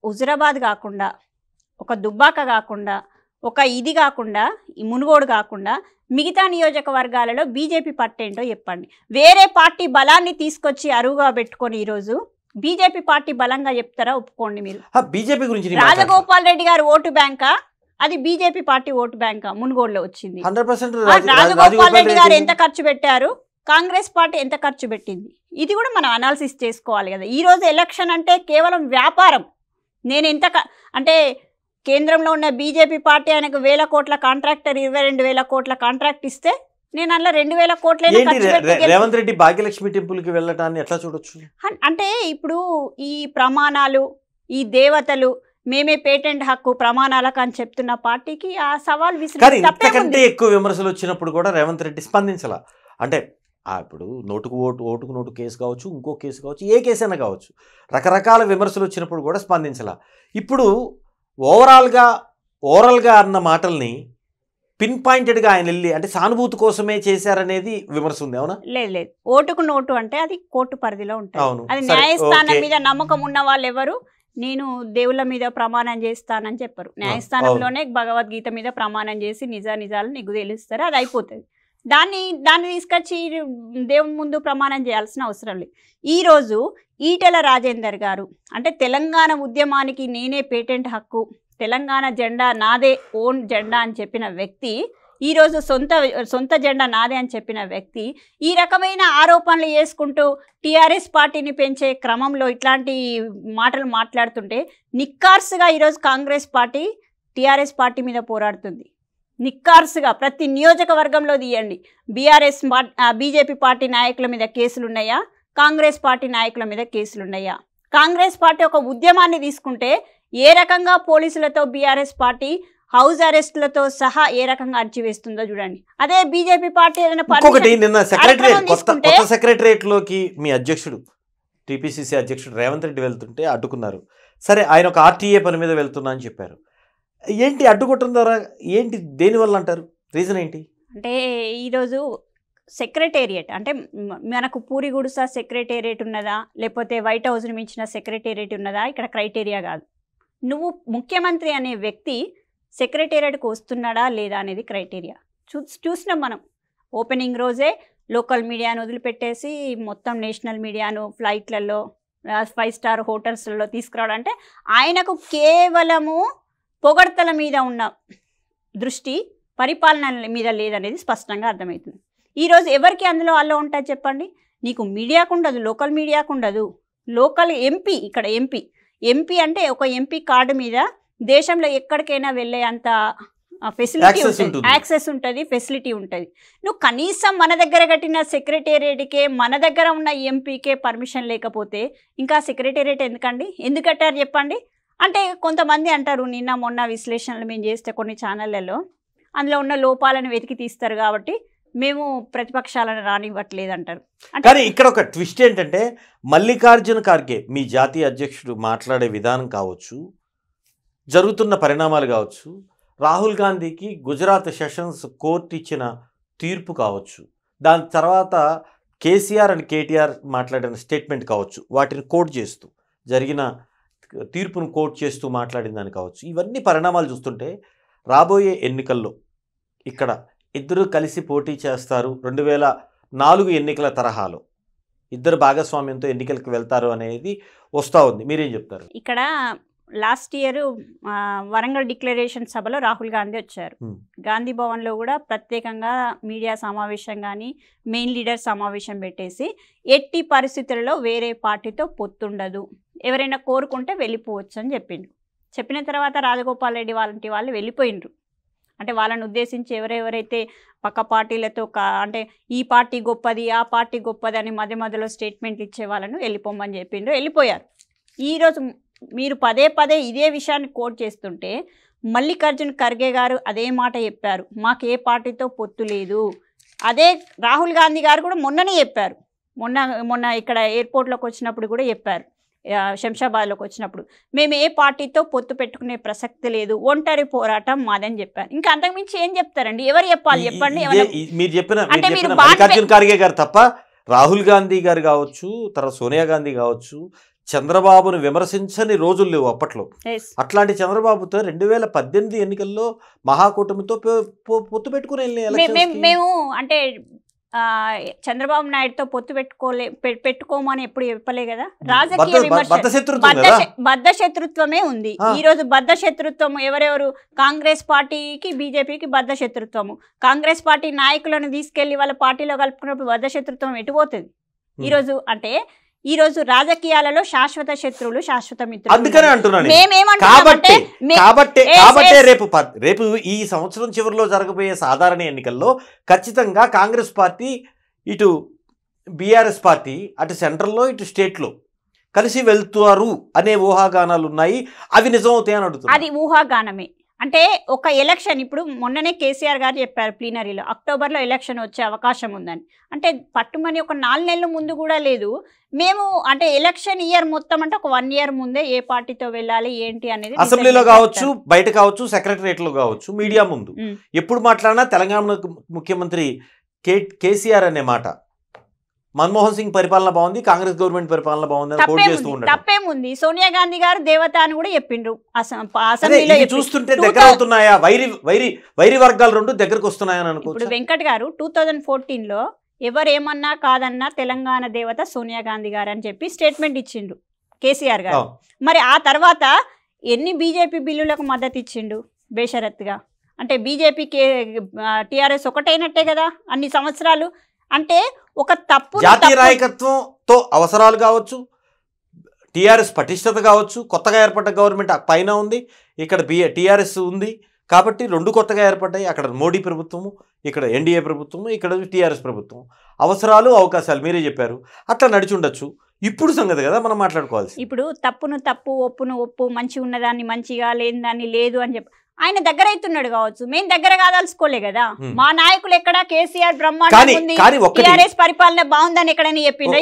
హుజురాబాద్ కాకుండా ఒక దుబ్బాక కాకుండా ఒక ఇది కాకుండా ఈ మునుగోడు కాకుండా మిగతా నియోజకవర్గాలలో బీజేపీ పార్టీ ఏంటో చెప్పండి వేరే పార్టీ బలాన్ని తీసుకొచ్చి అరువుగా పెట్టుకొని ఈరోజు బీజేపీ పార్టీ బలంగా చెప్తారా ఒప్పుకోండి మీరు బీజేపీ గురించి రాజగోపాల్ రెడ్డి గారు ఓటు బ్యాంకా అది బీజేపీ పార్టీ ఓటు బ్యాంక్ మునుగోడులో వచ్చింది రాజగోపాల్ రెడ్డి గారు ఎంత ఖర్చు పెట్టారు కాంగ్రెస్ పార్టీ ఎంత ఖర్చు పెట్టింది ఇది కూడా మనం అనాలిసిస్ చేసుకోవాలి కదా ఈ రోజు ఎలక్షన్ అంటే కేవలం వ్యాపారం నేను ఎంత అంటే కేంద్రంలో ఉన్న బీజేపీ పార్టీ ఆయనకు వేల కోట్ల కాంట్రాక్టర్ ఇరవై రెండు వేల కోట్ల కాంట్రాక్ట్ ఇస్తే నేను అలా రెండు వేల కోట్ల రేవంత్ రెడ్డి భాగ్యలక్ష్మి టెంపుల్కి వెళ్ళటాన్ని ఎట్లా చూడొచ్చు అంటే ఇప్పుడు ఈ ప్రమాణాలు ఈ దేవతలు మేమే పేటెంట్ హక్కు ప్రమాణాలకు అని చెప్తున్న పార్టీకి ఆ సవాల్ విసిరి ఎక్కువ విమర్శలు వచ్చినప్పుడు కూడా రేవంత్ రెడ్డి స్పందించాల అంటే ఇప్పుడు నోటుకు ఓటు ఓటుకు నోటు కేసు కావచ్చు ఇంకో కేసు కావచ్చు ఏ కేసు అయినా కావచ్చు రకరకాల విమర్శలు వచ్చినప్పుడు కూడా స్పందించాల ఇప్పుడు ఓవరాల్గా ఓవరాల్గా అన్న మాటల్ని పిన్ పాయింటెడ్గా ఆయన వెళ్ళి అంటే సానుభూతి కోసమే చేశారనేది విమర్శ ఉంది అవునా లేదు లేదు ఓటుకు నోటు అంటే అది కోర్టు పరిధిలో ఉంటుంది అది న్యాయస్థానం మీద నమ్మకం ఉన్న వాళ్ళు ఎవరు నేను దేవుళ్ళ మీద ప్రమాణం చేస్తానని చెప్పరు న్యాయస్థానంలోనే భగవద్గీత మీద ప్రమాణం చేసి నిజ నిజాలు నీకు తెలుస్తారు అది అయిపోతుంది దాన్ని దాన్ని తీసుకొచ్చి దేవుని ముందు ప్రమాణం చేయాల్సిన అవసరం లేదు ఈరోజు ఈటెల రాజేందర్ గారు అంటే తెలంగాణ ఉద్యమానికి నేనే పేటెంట్ హక్కు తెలంగాణ జెండా నాదే ఓన్ జెండా అని చెప్పిన వ్యక్తి ఈరోజు సొంత సొంత జెండా నాదే అని చెప్పిన వ్యక్తి ఈ రకమైన ఆరోపణలు చేసుకుంటూ టీఆర్ఎస్ పార్టీని పెంచే క్రమంలో ఇట్లాంటి మాటలు మాట్లాడుతుంటే నిక్కార్సుగా ఈరోజు కాంగ్రెస్ పార్టీ టీఆర్ఎస్ పార్టీ మీద పోరాడుతుంది నిక్కార్సుగా ప్రతి నియోజకవర్గంలో తీయండి బీఆర్ఎస్ బీజేపీ పార్టీ నాయకుల మీద కేసులు ఉన్నాయా కాంగ్రెస్ పార్టీ నాయకుల మీద కేసులు ఉన్నాయా కాంగ్రెస్ పార్టీ ఒక ఉద్యమాన్ని తీసుకుంటే ఏ రకంగా పోలీసులతో బీఆర్ఎస్ పార్టీ హౌస్ అరెస్ట్లతో సహా ఏ రకంగా వేస్తుందో చూడండి అదే బీజేపీ పార్టీ ఏదైనా నిన్న సెక్రటరేట్ కొత్త మీ అధ్యక్షుడు టీపీసీసీ అధ్యక్షుడు రేవంత్ రెడ్డి వెళ్తుంటే అడ్డుకున్నారు సరే ఆయన ఒక ఆర్టీఏ పని మీద వెళ్తున్నా అని చెప్పారు ఏంటి అడ్డుకోవటం ద్వారా ఏంటి దేనివల్ల అంటారు రీజన్ ఏంటి అంటే ఈరోజు సెక్రటేరియట్ అంటే మనకు పూరి గుడిస సెక్రటేరియట్ ఉన్నదా లేకపోతే వైట్ హౌస్ని మించిన సెక్రటేరియట్ ఉన్నదా ఇక్కడ క్రైటీరియా కాదు నువ్వు ముఖ్యమంత్రి అనే వ్యక్తి సెక్రటేరియట్కి వస్తున్నాడా లేదా అనేది క్రైటీరియా చూ చూసినాం మనం ఓపెనింగ్ రోజే లోకల్ మీడియాను వదిలిపెట్టేసి మొత్తం నేషనల్ మీడియాను ఫ్లైట్లలో ఫైవ్ స్టార్ హోటల్స్లలో తీసుకురావడం అంటే ఆయనకు కేవలము పొగడ్తల మీద ఉన్న దృష్టి పరిపాలన మీద లేదనేది స్పష్టంగా అర్థమవుతుంది ఈరోజు ఎవరికి అందులో అల్లో ఉంటాయి చెప్పండి నీకు మీడియాకు ఉండదు లోకల్ మీడియాకు ఉండదు లోకల్ ఎంపీ ఇక్కడ ఎంపీ ఎంపీ అంటే ఒక ఎంపీ కార్డు మీద దేశంలో ఎక్కడికైనా వెళ్ళే అంత ఫెసిలిటీ ఉంటుంది యాక్సెస్ ఉంటుంది ఫెసిలిటీ ఉంటుంది నువ్వు కనీసం మన దగ్గర కట్టిన సెక్రటేరియట్కే మన దగ్గర ఉన్న ఎంపీకే పర్మిషన్ లేకపోతే ఇంకా సెక్రటేరియట్ ఎందుకండి ఎందుకు కట్టారు చెప్పండి అంటే కొంతమంది అంటారు నిన్న మొన్న విశ్లేషణలు మేము చేస్తే కొన్ని ఛానళ్లలో అందులో ఉన్న లోపాలను వెతికి తీస్తారు కాబట్టి మేము ప్రతిపక్షాలను రానివ్వట్లేదు అంటారు కానీ ఇక్కడ ఒక ట్విస్ట్ ఏంటంటే మల్లికార్జున ఖార్గే మీ జాతీయ అధ్యక్షుడు మాట్లాడే విధానం కావచ్చు జరుగుతున్న పరిణామాలు కావచ్చు రాహుల్ గాంధీకి గుజరాత్ సెషన్స్ కోర్టు ఇచ్చిన తీర్పు కావచ్చు దాని తర్వాత కేసీఆర్ అండ్ కేటీఆర్ మాట్లాడిన స్టేట్మెంట్ కావచ్చు వాటిని కోట్ చేస్తూ జరిగిన తీర్పును కోర్టు చేస్తూ మాట్లాడిన దాన్ని కావచ్చు ఇవన్నీ పరిణామాలు చూస్తుంటే రాబోయే ఎన్నికల్లో ఇక్కడ ఇద్దరు కలిసి పోటీ చేస్తారు రెండు వేల నాలుగు ఎన్నికల తరహాలో ఇద్దరు భాగస్వామ్యంతో ఎన్నికలకు వెళ్తారు అనేది వస్తూ ఉంది మీరేం చెప్తారు ఇక్కడ లాస్ట్ ఇయర్ వరంగల్ డిక్లరేషన్ సభలో రాహుల్ గాంధీ వచ్చారు hmm. గాంధీ భవన్లో కూడా ప్రత్యేకంగా మీడియా సమావేశం కానీ మెయిన్ లీడర్ సమావేశం పెట్టేసి ఎట్టి పరిస్థితులలో వేరే పార్టీతో పొత్తుండదు ఎవరైనా కోరుకుంటే వెళ్ళిపోవచ్చు అని చెప్పిండ్రు చెప్పిన తర్వాత రాజగోపాల్ రెడ్డి వాళ్ళంటి వాళ్ళు వెళ్ళిపోయినరు అంటే వాళ్ళని ఉద్దేశించి ఎవరెవరైతే పక్క పార్టీలతో అంటే ఈ పార్టీ గొప్పది ఆ పార్టీ గొప్పది అని మధ్య మధ్యలో స్టేట్మెంట్లు ఇచ్చే వాళ్ళను వెళ్ళిపోమని చెప్పిండ్రు వెళ్ళిపోయారు ఈరోజు మీరు పదే పదే ఇదే విషయాన్ని కోట్ చేస్తుంటే మల్లికార్జున్ ఖర్గే గారు అదే మాట చెప్పారు మాకు ఏ పార్టీతో పొత్తు లేదు అదే రాహుల్ గాంధీ గారు కూడా మొన్ననే చెప్పారు మొన్న మొన్న ఇక్కడ ఎయిర్పోర్ట్లోకి వచ్చినప్పుడు కూడా చెప్పారు శంషాబాద్లోకి వచ్చినప్పుడు మేము ఏ పార్టీతో పొత్తు పెట్టుకునే ప్రసక్తి లేదు ఒంటరి పోరాటం మాదని చెప్పారు ఇంకా అంతకుమించి ఏం చెప్తారండి ఎవరు చెప్పాలి చెప్పండి మీరు చెప్పిన అంటే మీరు మల్లికార్జున్ గారు తప్ప రాహుల్ గాంధీ గారు కావచ్చు తర్వాత సోనియా గాంధీ కావచ్చు చంద్రబాబును విమర్శించని రోజులు లేవు అప్పట్లో అట్లాంటి చంద్రబాబుతో రెండు వేల పద్దెనిమిది ఎన్నికల్లో మహాకూటమితో పొత్తు పెట్టుకుని మేము అంటే చంద్రబాబు నాయుడుతో పొత్తు పెట్టుకోలే పెట్టుకోమని ఎప్పుడు చెప్పలే కదా రాజకీయ విమర్శ బద్ద శత్రుత్వమే ఉంది ఈ రోజు బద్ద శత్రుత్వం ఎవరెవరు కాంగ్రెస్ పార్టీకి బీజేపీకి బద్ద శత్రుత్వము కాంగ్రెస్ పార్టీ నాయకులను తీసుకెళ్లి వాళ్ళ పార్టీలో కలుపుకున్నప్పుడు బద్ద శత్రుత్వం ఎటుపోతుంది ఈరోజు అంటే ఈ రోజు రాజకీయాలలో శాశ్వత శత్రువులు శాశ్వత మిత్రులు అందుకనే అంటున్నాను కాబట్టి కాబట్టి కాబట్టి రేపు రేపు ఈ సంవత్సరం చివరిలో జరగబోయే సాధారణ ఎన్నికల్లో ఖచ్చితంగా కాంగ్రెస్ పార్టీ ఇటు బీఆర్ఎస్ పార్టీ అటు సెంట్రల్లో ఇటు స్టేట్లో కలిసి వెళ్తారు అనే ఊహాగానాలు ఉన్నాయి అవి నిజం అవుతాయని అడుగుతుంది అది ఊహాగానమే అంటే ఒక ఎలక్షన్ ఇప్పుడు మొన్ననే కేసీఆర్ గారు చెప్పారు ప్లీనరీలో అక్టోబర్లో ఎలక్షన్ వచ్చే అవకాశం ఉందని అంటే పట్టుమని ఒక నాలుగు నెలల ముందు కూడా లేదు మేము అంటే ఎలక్షన్ ఇయర్ మొత్తం అంటే ఒక వన్ ఇయర్ ముందే ఏ పార్టీతో వెళ్ళాలి ఏంటి అనేది అసెంబ్లీలో కావచ్చు బయట కావచ్చు సెక్రటరియట్లో కావచ్చు మీడియా ముందు ఎప్పుడు మాట్లాడినా తెలంగాణ ముఖ్యమంత్రి కే కేసీఆర్ అనే మాట మన్మోహన్ సింగ్ పరిపాలన బాగుంది కాంగ్రెస్ గవర్నమెంట్ పరిపాలన బాగుంది కోట్ చేస్తూ ఉన్నాడు తప్పేముంది సోనియా గాంధీ గారు దేవత అని కూడా చెప్పిండ్రు చూస్తుంటే దగ్గర అవుతున్నాయా వైరి వైరి వైరి వర్గాలు రెండు దగ్గరకు వస్తున్నాయని అనుకో వెంకట్ గారు టూ థౌజండ్ ఫోర్టీన్ లో ఎవరేమన్నా కాదన్నా తెలంగాణ దేవత సోనియా గాంధీ గారు అని చెప్పి స్టేట్మెంట్ ఇచ్చిండు కేసీఆర్ గారు మరి ఆ తర్వాత ఎన్ని బీజేపీ బిల్లులకు మద్దతు ఇచ్చిండు బేషరత్గా అంటే బీజేపీ కే టీఆర్ఎస్ ఒకటైనట్టే కదా అన్ని సంవత్సరాలు అంటే ఒక తప్పు జాతీయ నాయకత్వంతో అవసరాలు కావచ్చు టీఆర్ఎస్ పటిష్టత కావచ్చు కొత్తగా ఏర్పడ్డ గవర్నమెంట్ పైన ఉంది ఇక్కడ బిఏ టీఆర్ఎస్ ఉంది కాబట్టి రెండు కొత్తగా ఏర్పడ్డాయి అక్కడ మోడీ ప్రభుత్వము ఇక్కడ ఎన్డీఏ ప్రభుత్వము ఇక్కడ టీఆర్ఎస్ ప్రభుత్వం అవసరాలు అవకాశాలు మీరే చెప్పారు అట్లా నడిచి ఉండొచ్చు ఇప్పుడు సంగతి కదా మనం మాట్లాడుకోవాల్సి ఇప్పుడు తప్పును తప్పు ఒప్పును ఒప్పు మంచి ఉన్నదాన్ని మంచిగా లేని దాన్ని లేదు అని చెప్పి ఆయన దగ్గర అవుతున్నాడు కావచ్చు మేము దగ్గర కాదలుచుకోలే కదా మా నాయకులు ఎక్కడ కేసీఆర్ బ్రహ్మాండీఆర్ఎస్ పరిపాలన బాగుందని ఎక్కడ చెప్పింది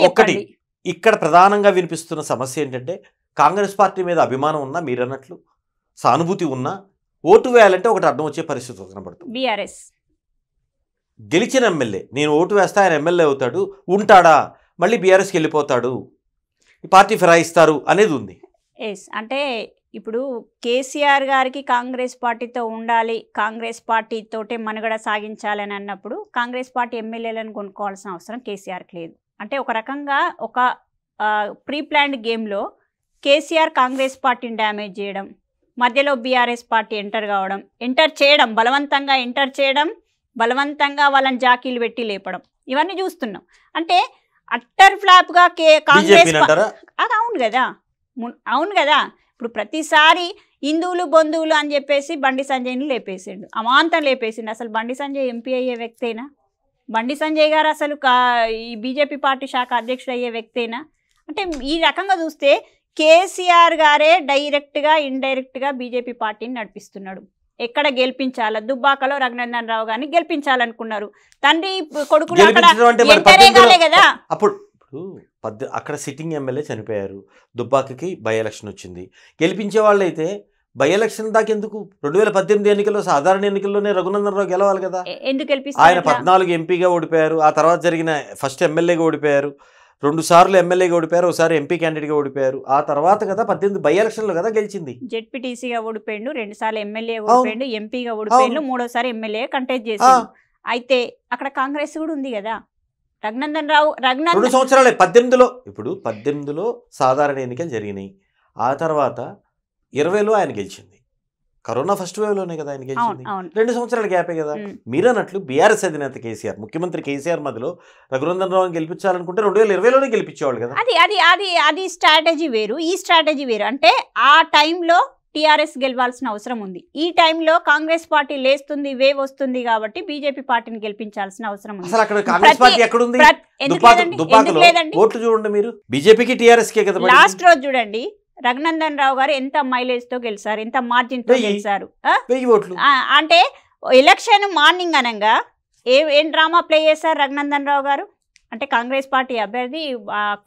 ఇక్కడ ప్రధానంగా వినిపిస్తున్న సమస్య ఏంటంటే కాంగ్రెస్ పార్టీ మీద అభిమానం ఉన్నా మీరన్నట్లు సానుభూతి ఉన్నా ఓటు వేయాలంటే ఒకటి అర్థం వచ్చే పరిస్థితి కనబడుతుంది బీఆర్ఎస్ గెలిచిన ఎమ్మెల్యే నేను ఓటు వేస్తే ఆయన ఎమ్మెల్యే అవుతాడు ఉంటాడా మళ్ళీ బీఆర్ఎస్కి వెళ్ళిపోతాడు పార్టీ ఫిరాయిస్తారు అనేది ఉంది అంటే ఇప్పుడు కేసీఆర్ గారికి కాంగ్రెస్ పార్టీతో ఉండాలి కాంగ్రెస్ పార్టీతోటే మనుగడ సాగించాలని అన్నప్పుడు కాంగ్రెస్ పార్టీ ఎమ్మెల్యేలను కొనుక్కోవాల్సిన అవసరం కేసీఆర్కి లేదు అంటే ఒక రకంగా ఒక ప్రీ ప్లాన్డ్ గేమ్లో కేసీఆర్ కాంగ్రెస్ పార్టీని డ్యామేజ్ చేయడం మధ్యలో బీఆర్ఎస్ పార్టీ ఎంటర్ కావడం ఎంటర్ చేయడం బలవంతంగా ఎంటర్ చేయడం బలవంతంగా వాళ్ళని జాకీలు పెట్టి లేపడం ఇవన్నీ చూస్తున్నాం అంటే అట్టర్ ఫ్లాప్గా కే కాంగ్రెస్ అది అవును కదా అవును కదా ఇప్పుడు ప్రతిసారి హిందువులు బంధువులు అని చెప్పేసి బండి సంజయ్ని లేపేసిండు అమాంతం లేపేసిండు అసలు బండి సంజయ్ ఎంపీ అయ్యే వ్యక్తేనా బండి సంజయ్ గారు అసలు కా ఈ బీజేపీ పార్టీ శాఖ అధ్యక్షుడు అయ్యే వ్యక్తేనా అంటే ఈ రకంగా చూస్తే కేసీఆర్ గారే డైరెక్ట్గా ఇండైరెక్ట్గా బీజేపీ పార్టీని నడిపిస్తున్నాడు ఎక్కడ గెలిపించాల దుబ్బాకలో రఘునందన్ రావు గారిని గెలిపించాలనుకున్నారు తండ్రి కొడుకులు అక్కడ కదా అప్పుడు ఇప్పుడు పద్ద అక్కడ సిట్టింగ్ ఎమ్మెల్యే చనిపోయారు దుబ్బాకకి బై ఎలక్షన్ వచ్చింది గెలిపించే వాళ్ళైతే బై ఎలక్షన్ దాకా ఎందుకు రెండు వేల పద్దెనిమిది ఎన్నికల్లో సాధారణ ఎన్నికల్లోనే రఘునందనరావు గెలవాలి కదా ఎందుకు ఆయన పద్నాలుగు ఎంపీగా ఓడిపోయారు ఆ తర్వాత జరిగిన ఫస్ట్ ఎమ్మెల్యేగా ఓడిపోయారు రెండు సార్లు ఎమ్మెల్యేగా ఓడిపోయారు ఒకసారి ఎంపీ క్యాండిడేట్గా ఓడిపోయారు ఆ తర్వాత కదా పద్దెనిమిది బై లో కదా గెలిచింది జెడ్పీటీసీగా ఓడిపోయిండు రెండు సార్లు ఎమ్మెల్యే ఓడిపోయిండు ఎంపీగా ఓడిపోయిండు మూడోసారి ఎమ్మెల్యే కంటెస్ట్ చేసి అయితే అక్కడ కాంగ్రెస్ కూడా ఉంది కదా రఘునందన్ రావు రఘునందన్ రెండు సంవత్సరాలే పద్దెనిమిదిలో ఇప్పుడు పద్దెనిమిదిలో సాధారణ ఎన్నికలు జరిగినాయి ఆ తర్వాత ఇరవైలో ఆయన గెలిచింది కరోనా ఫస్ట్ లోనే కదా ఆయన గెలిచింది రెండు సంవత్సరాల గ్యాపే కదా అన్నట్లు బీఆర్ఎస్ అధినేత కేసీఆర్ ముఖ్యమంత్రి కేసీఆర్ మధ్యలో రఘునందన్ రావు గెలిపించాలనుకుంటే రెండు వేల ఇరవైలోనే గెలిపించేవాళ్ళు కదా అది అది అది అది స్ట్రాటజీ వేరు ఈ స్ట్రాటజీ వేరు అంటే ఆ టైంలో టీఆర్ఎస్ గెలవాల్సిన అవసరం ఉంది ఈ టైంలో కాంగ్రెస్ పార్టీ లేస్తుంది వే వస్తుంది కాబట్టి బీజేపీ పార్టీని గెలిపించాల్సిన అవసరం అసలు అక్కడ కాంగ్రెస్ పార్టీ ఎక్కడ ఉంది ఎందుకు లేదండి మీరు బీజేపీకి టీఆర్ఎస్ లాస్ట్ రోజు చూడండి రఘునందన్ రావు గారు ఎంత మైలేజ్ తో గెలిచారు ఎంత మార్జిన్ తో గెలిచారు అంటే ఎలక్షన్ మార్నింగ్ అనగా ఏ ఏం డ్రామా ప్లే చేశారు రఘునందన్ రావు గారు అంటే కాంగ్రెస్ పార్టీ అభ్యర్థి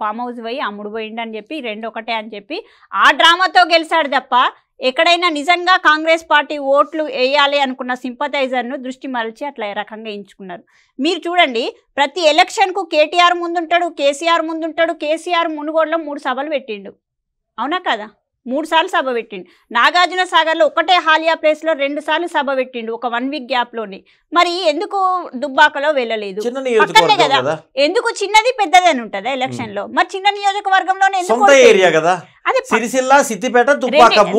ఫామ్ హౌస్ పోయి అమ్ముడు పోయిండు అని చెప్పి రెండు ఒకటే అని చెప్పి ఆ డ్రామాతో గెలిచాడు తప్ప ఎక్కడైనా నిజంగా కాంగ్రెస్ పార్టీ ఓట్లు వేయాలి అనుకున్న సింపతైజర్ను దృష్టి మరల్చి అట్లా ఏ రకంగా ఎంచుకున్నారు మీరు చూడండి ప్రతి ఎలక్షన్కు కేటీఆర్ ముందుంటాడు కేసీఆర్ ముందుంటాడు కేసీఆర్ మునుగోడులో మూడు సభలు పెట్టిండు అవునా కదా మూడు సార్లు సభ పెట్టిండు నాగార్జున సాగర్లో ఒకటే హాలియా ప్లేస్లో రెండు సార్లు సభ పెట్టిండు ఒక వన్ వీక్ గ్యాప్లోని మరి ఎందుకు దుబ్బాకలో వెళ్ళలేదు పక్కనే కదా ఎందుకు చిన్నది పెద్దదని ఉంటుందా ఎలక్షన్ లో మరి చిన్న నియోజకవర్గంలోనే సిరిసిల్ల సిద్దిపేట